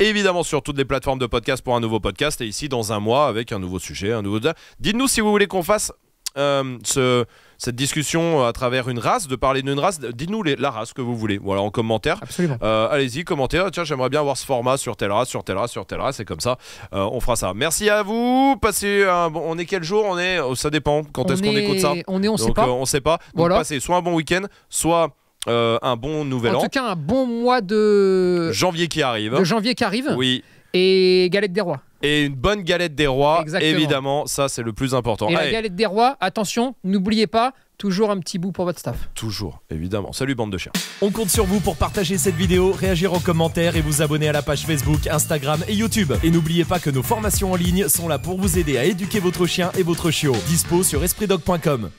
Évidemment sur toutes les plateformes de podcast pour un nouveau podcast et ici dans un mois avec un nouveau sujet, un nouveau. Dites-nous si vous voulez qu'on fasse euh, ce cette discussion euh, à travers une race, de parler d'une race. Dites-nous la race que vous voulez, voilà, en commentaire. Euh, allez-y, commentez. tiens, j'aimerais bien voir ce format sur telle race, sur telle race, sur telle race, et comme ça, euh, on fera ça. Merci à vous. Passez un bon... On est quel jour On est. Oh, ça dépend. Quand est-ce qu'on écoute ça On est, on Donc, sait pas. on sait pas. Donc, voilà. passez soit un bon week-end, soit. un bon nouvel an. En tout cas, un bon mois de janvier qui arrive. De janvier qui arrive. Oui. Et galette des rois. Et une bonne galette des rois, évidemment, ça c'est le plus important. Et la galette des rois, attention, n'oubliez pas, Toujours un petit bout pour votre staff. Toujours, évidemment. Salut bande de chiens. On compte sur vous pour partager cette vidéo, réagir en commentaire et vous abonner à la page Facebook, Instagram et YouTube. Et n'oubliez pas que nos formations en ligne sont là pour vous aider à éduquer votre chien et votre chiot. Dispo sur espritdog.com.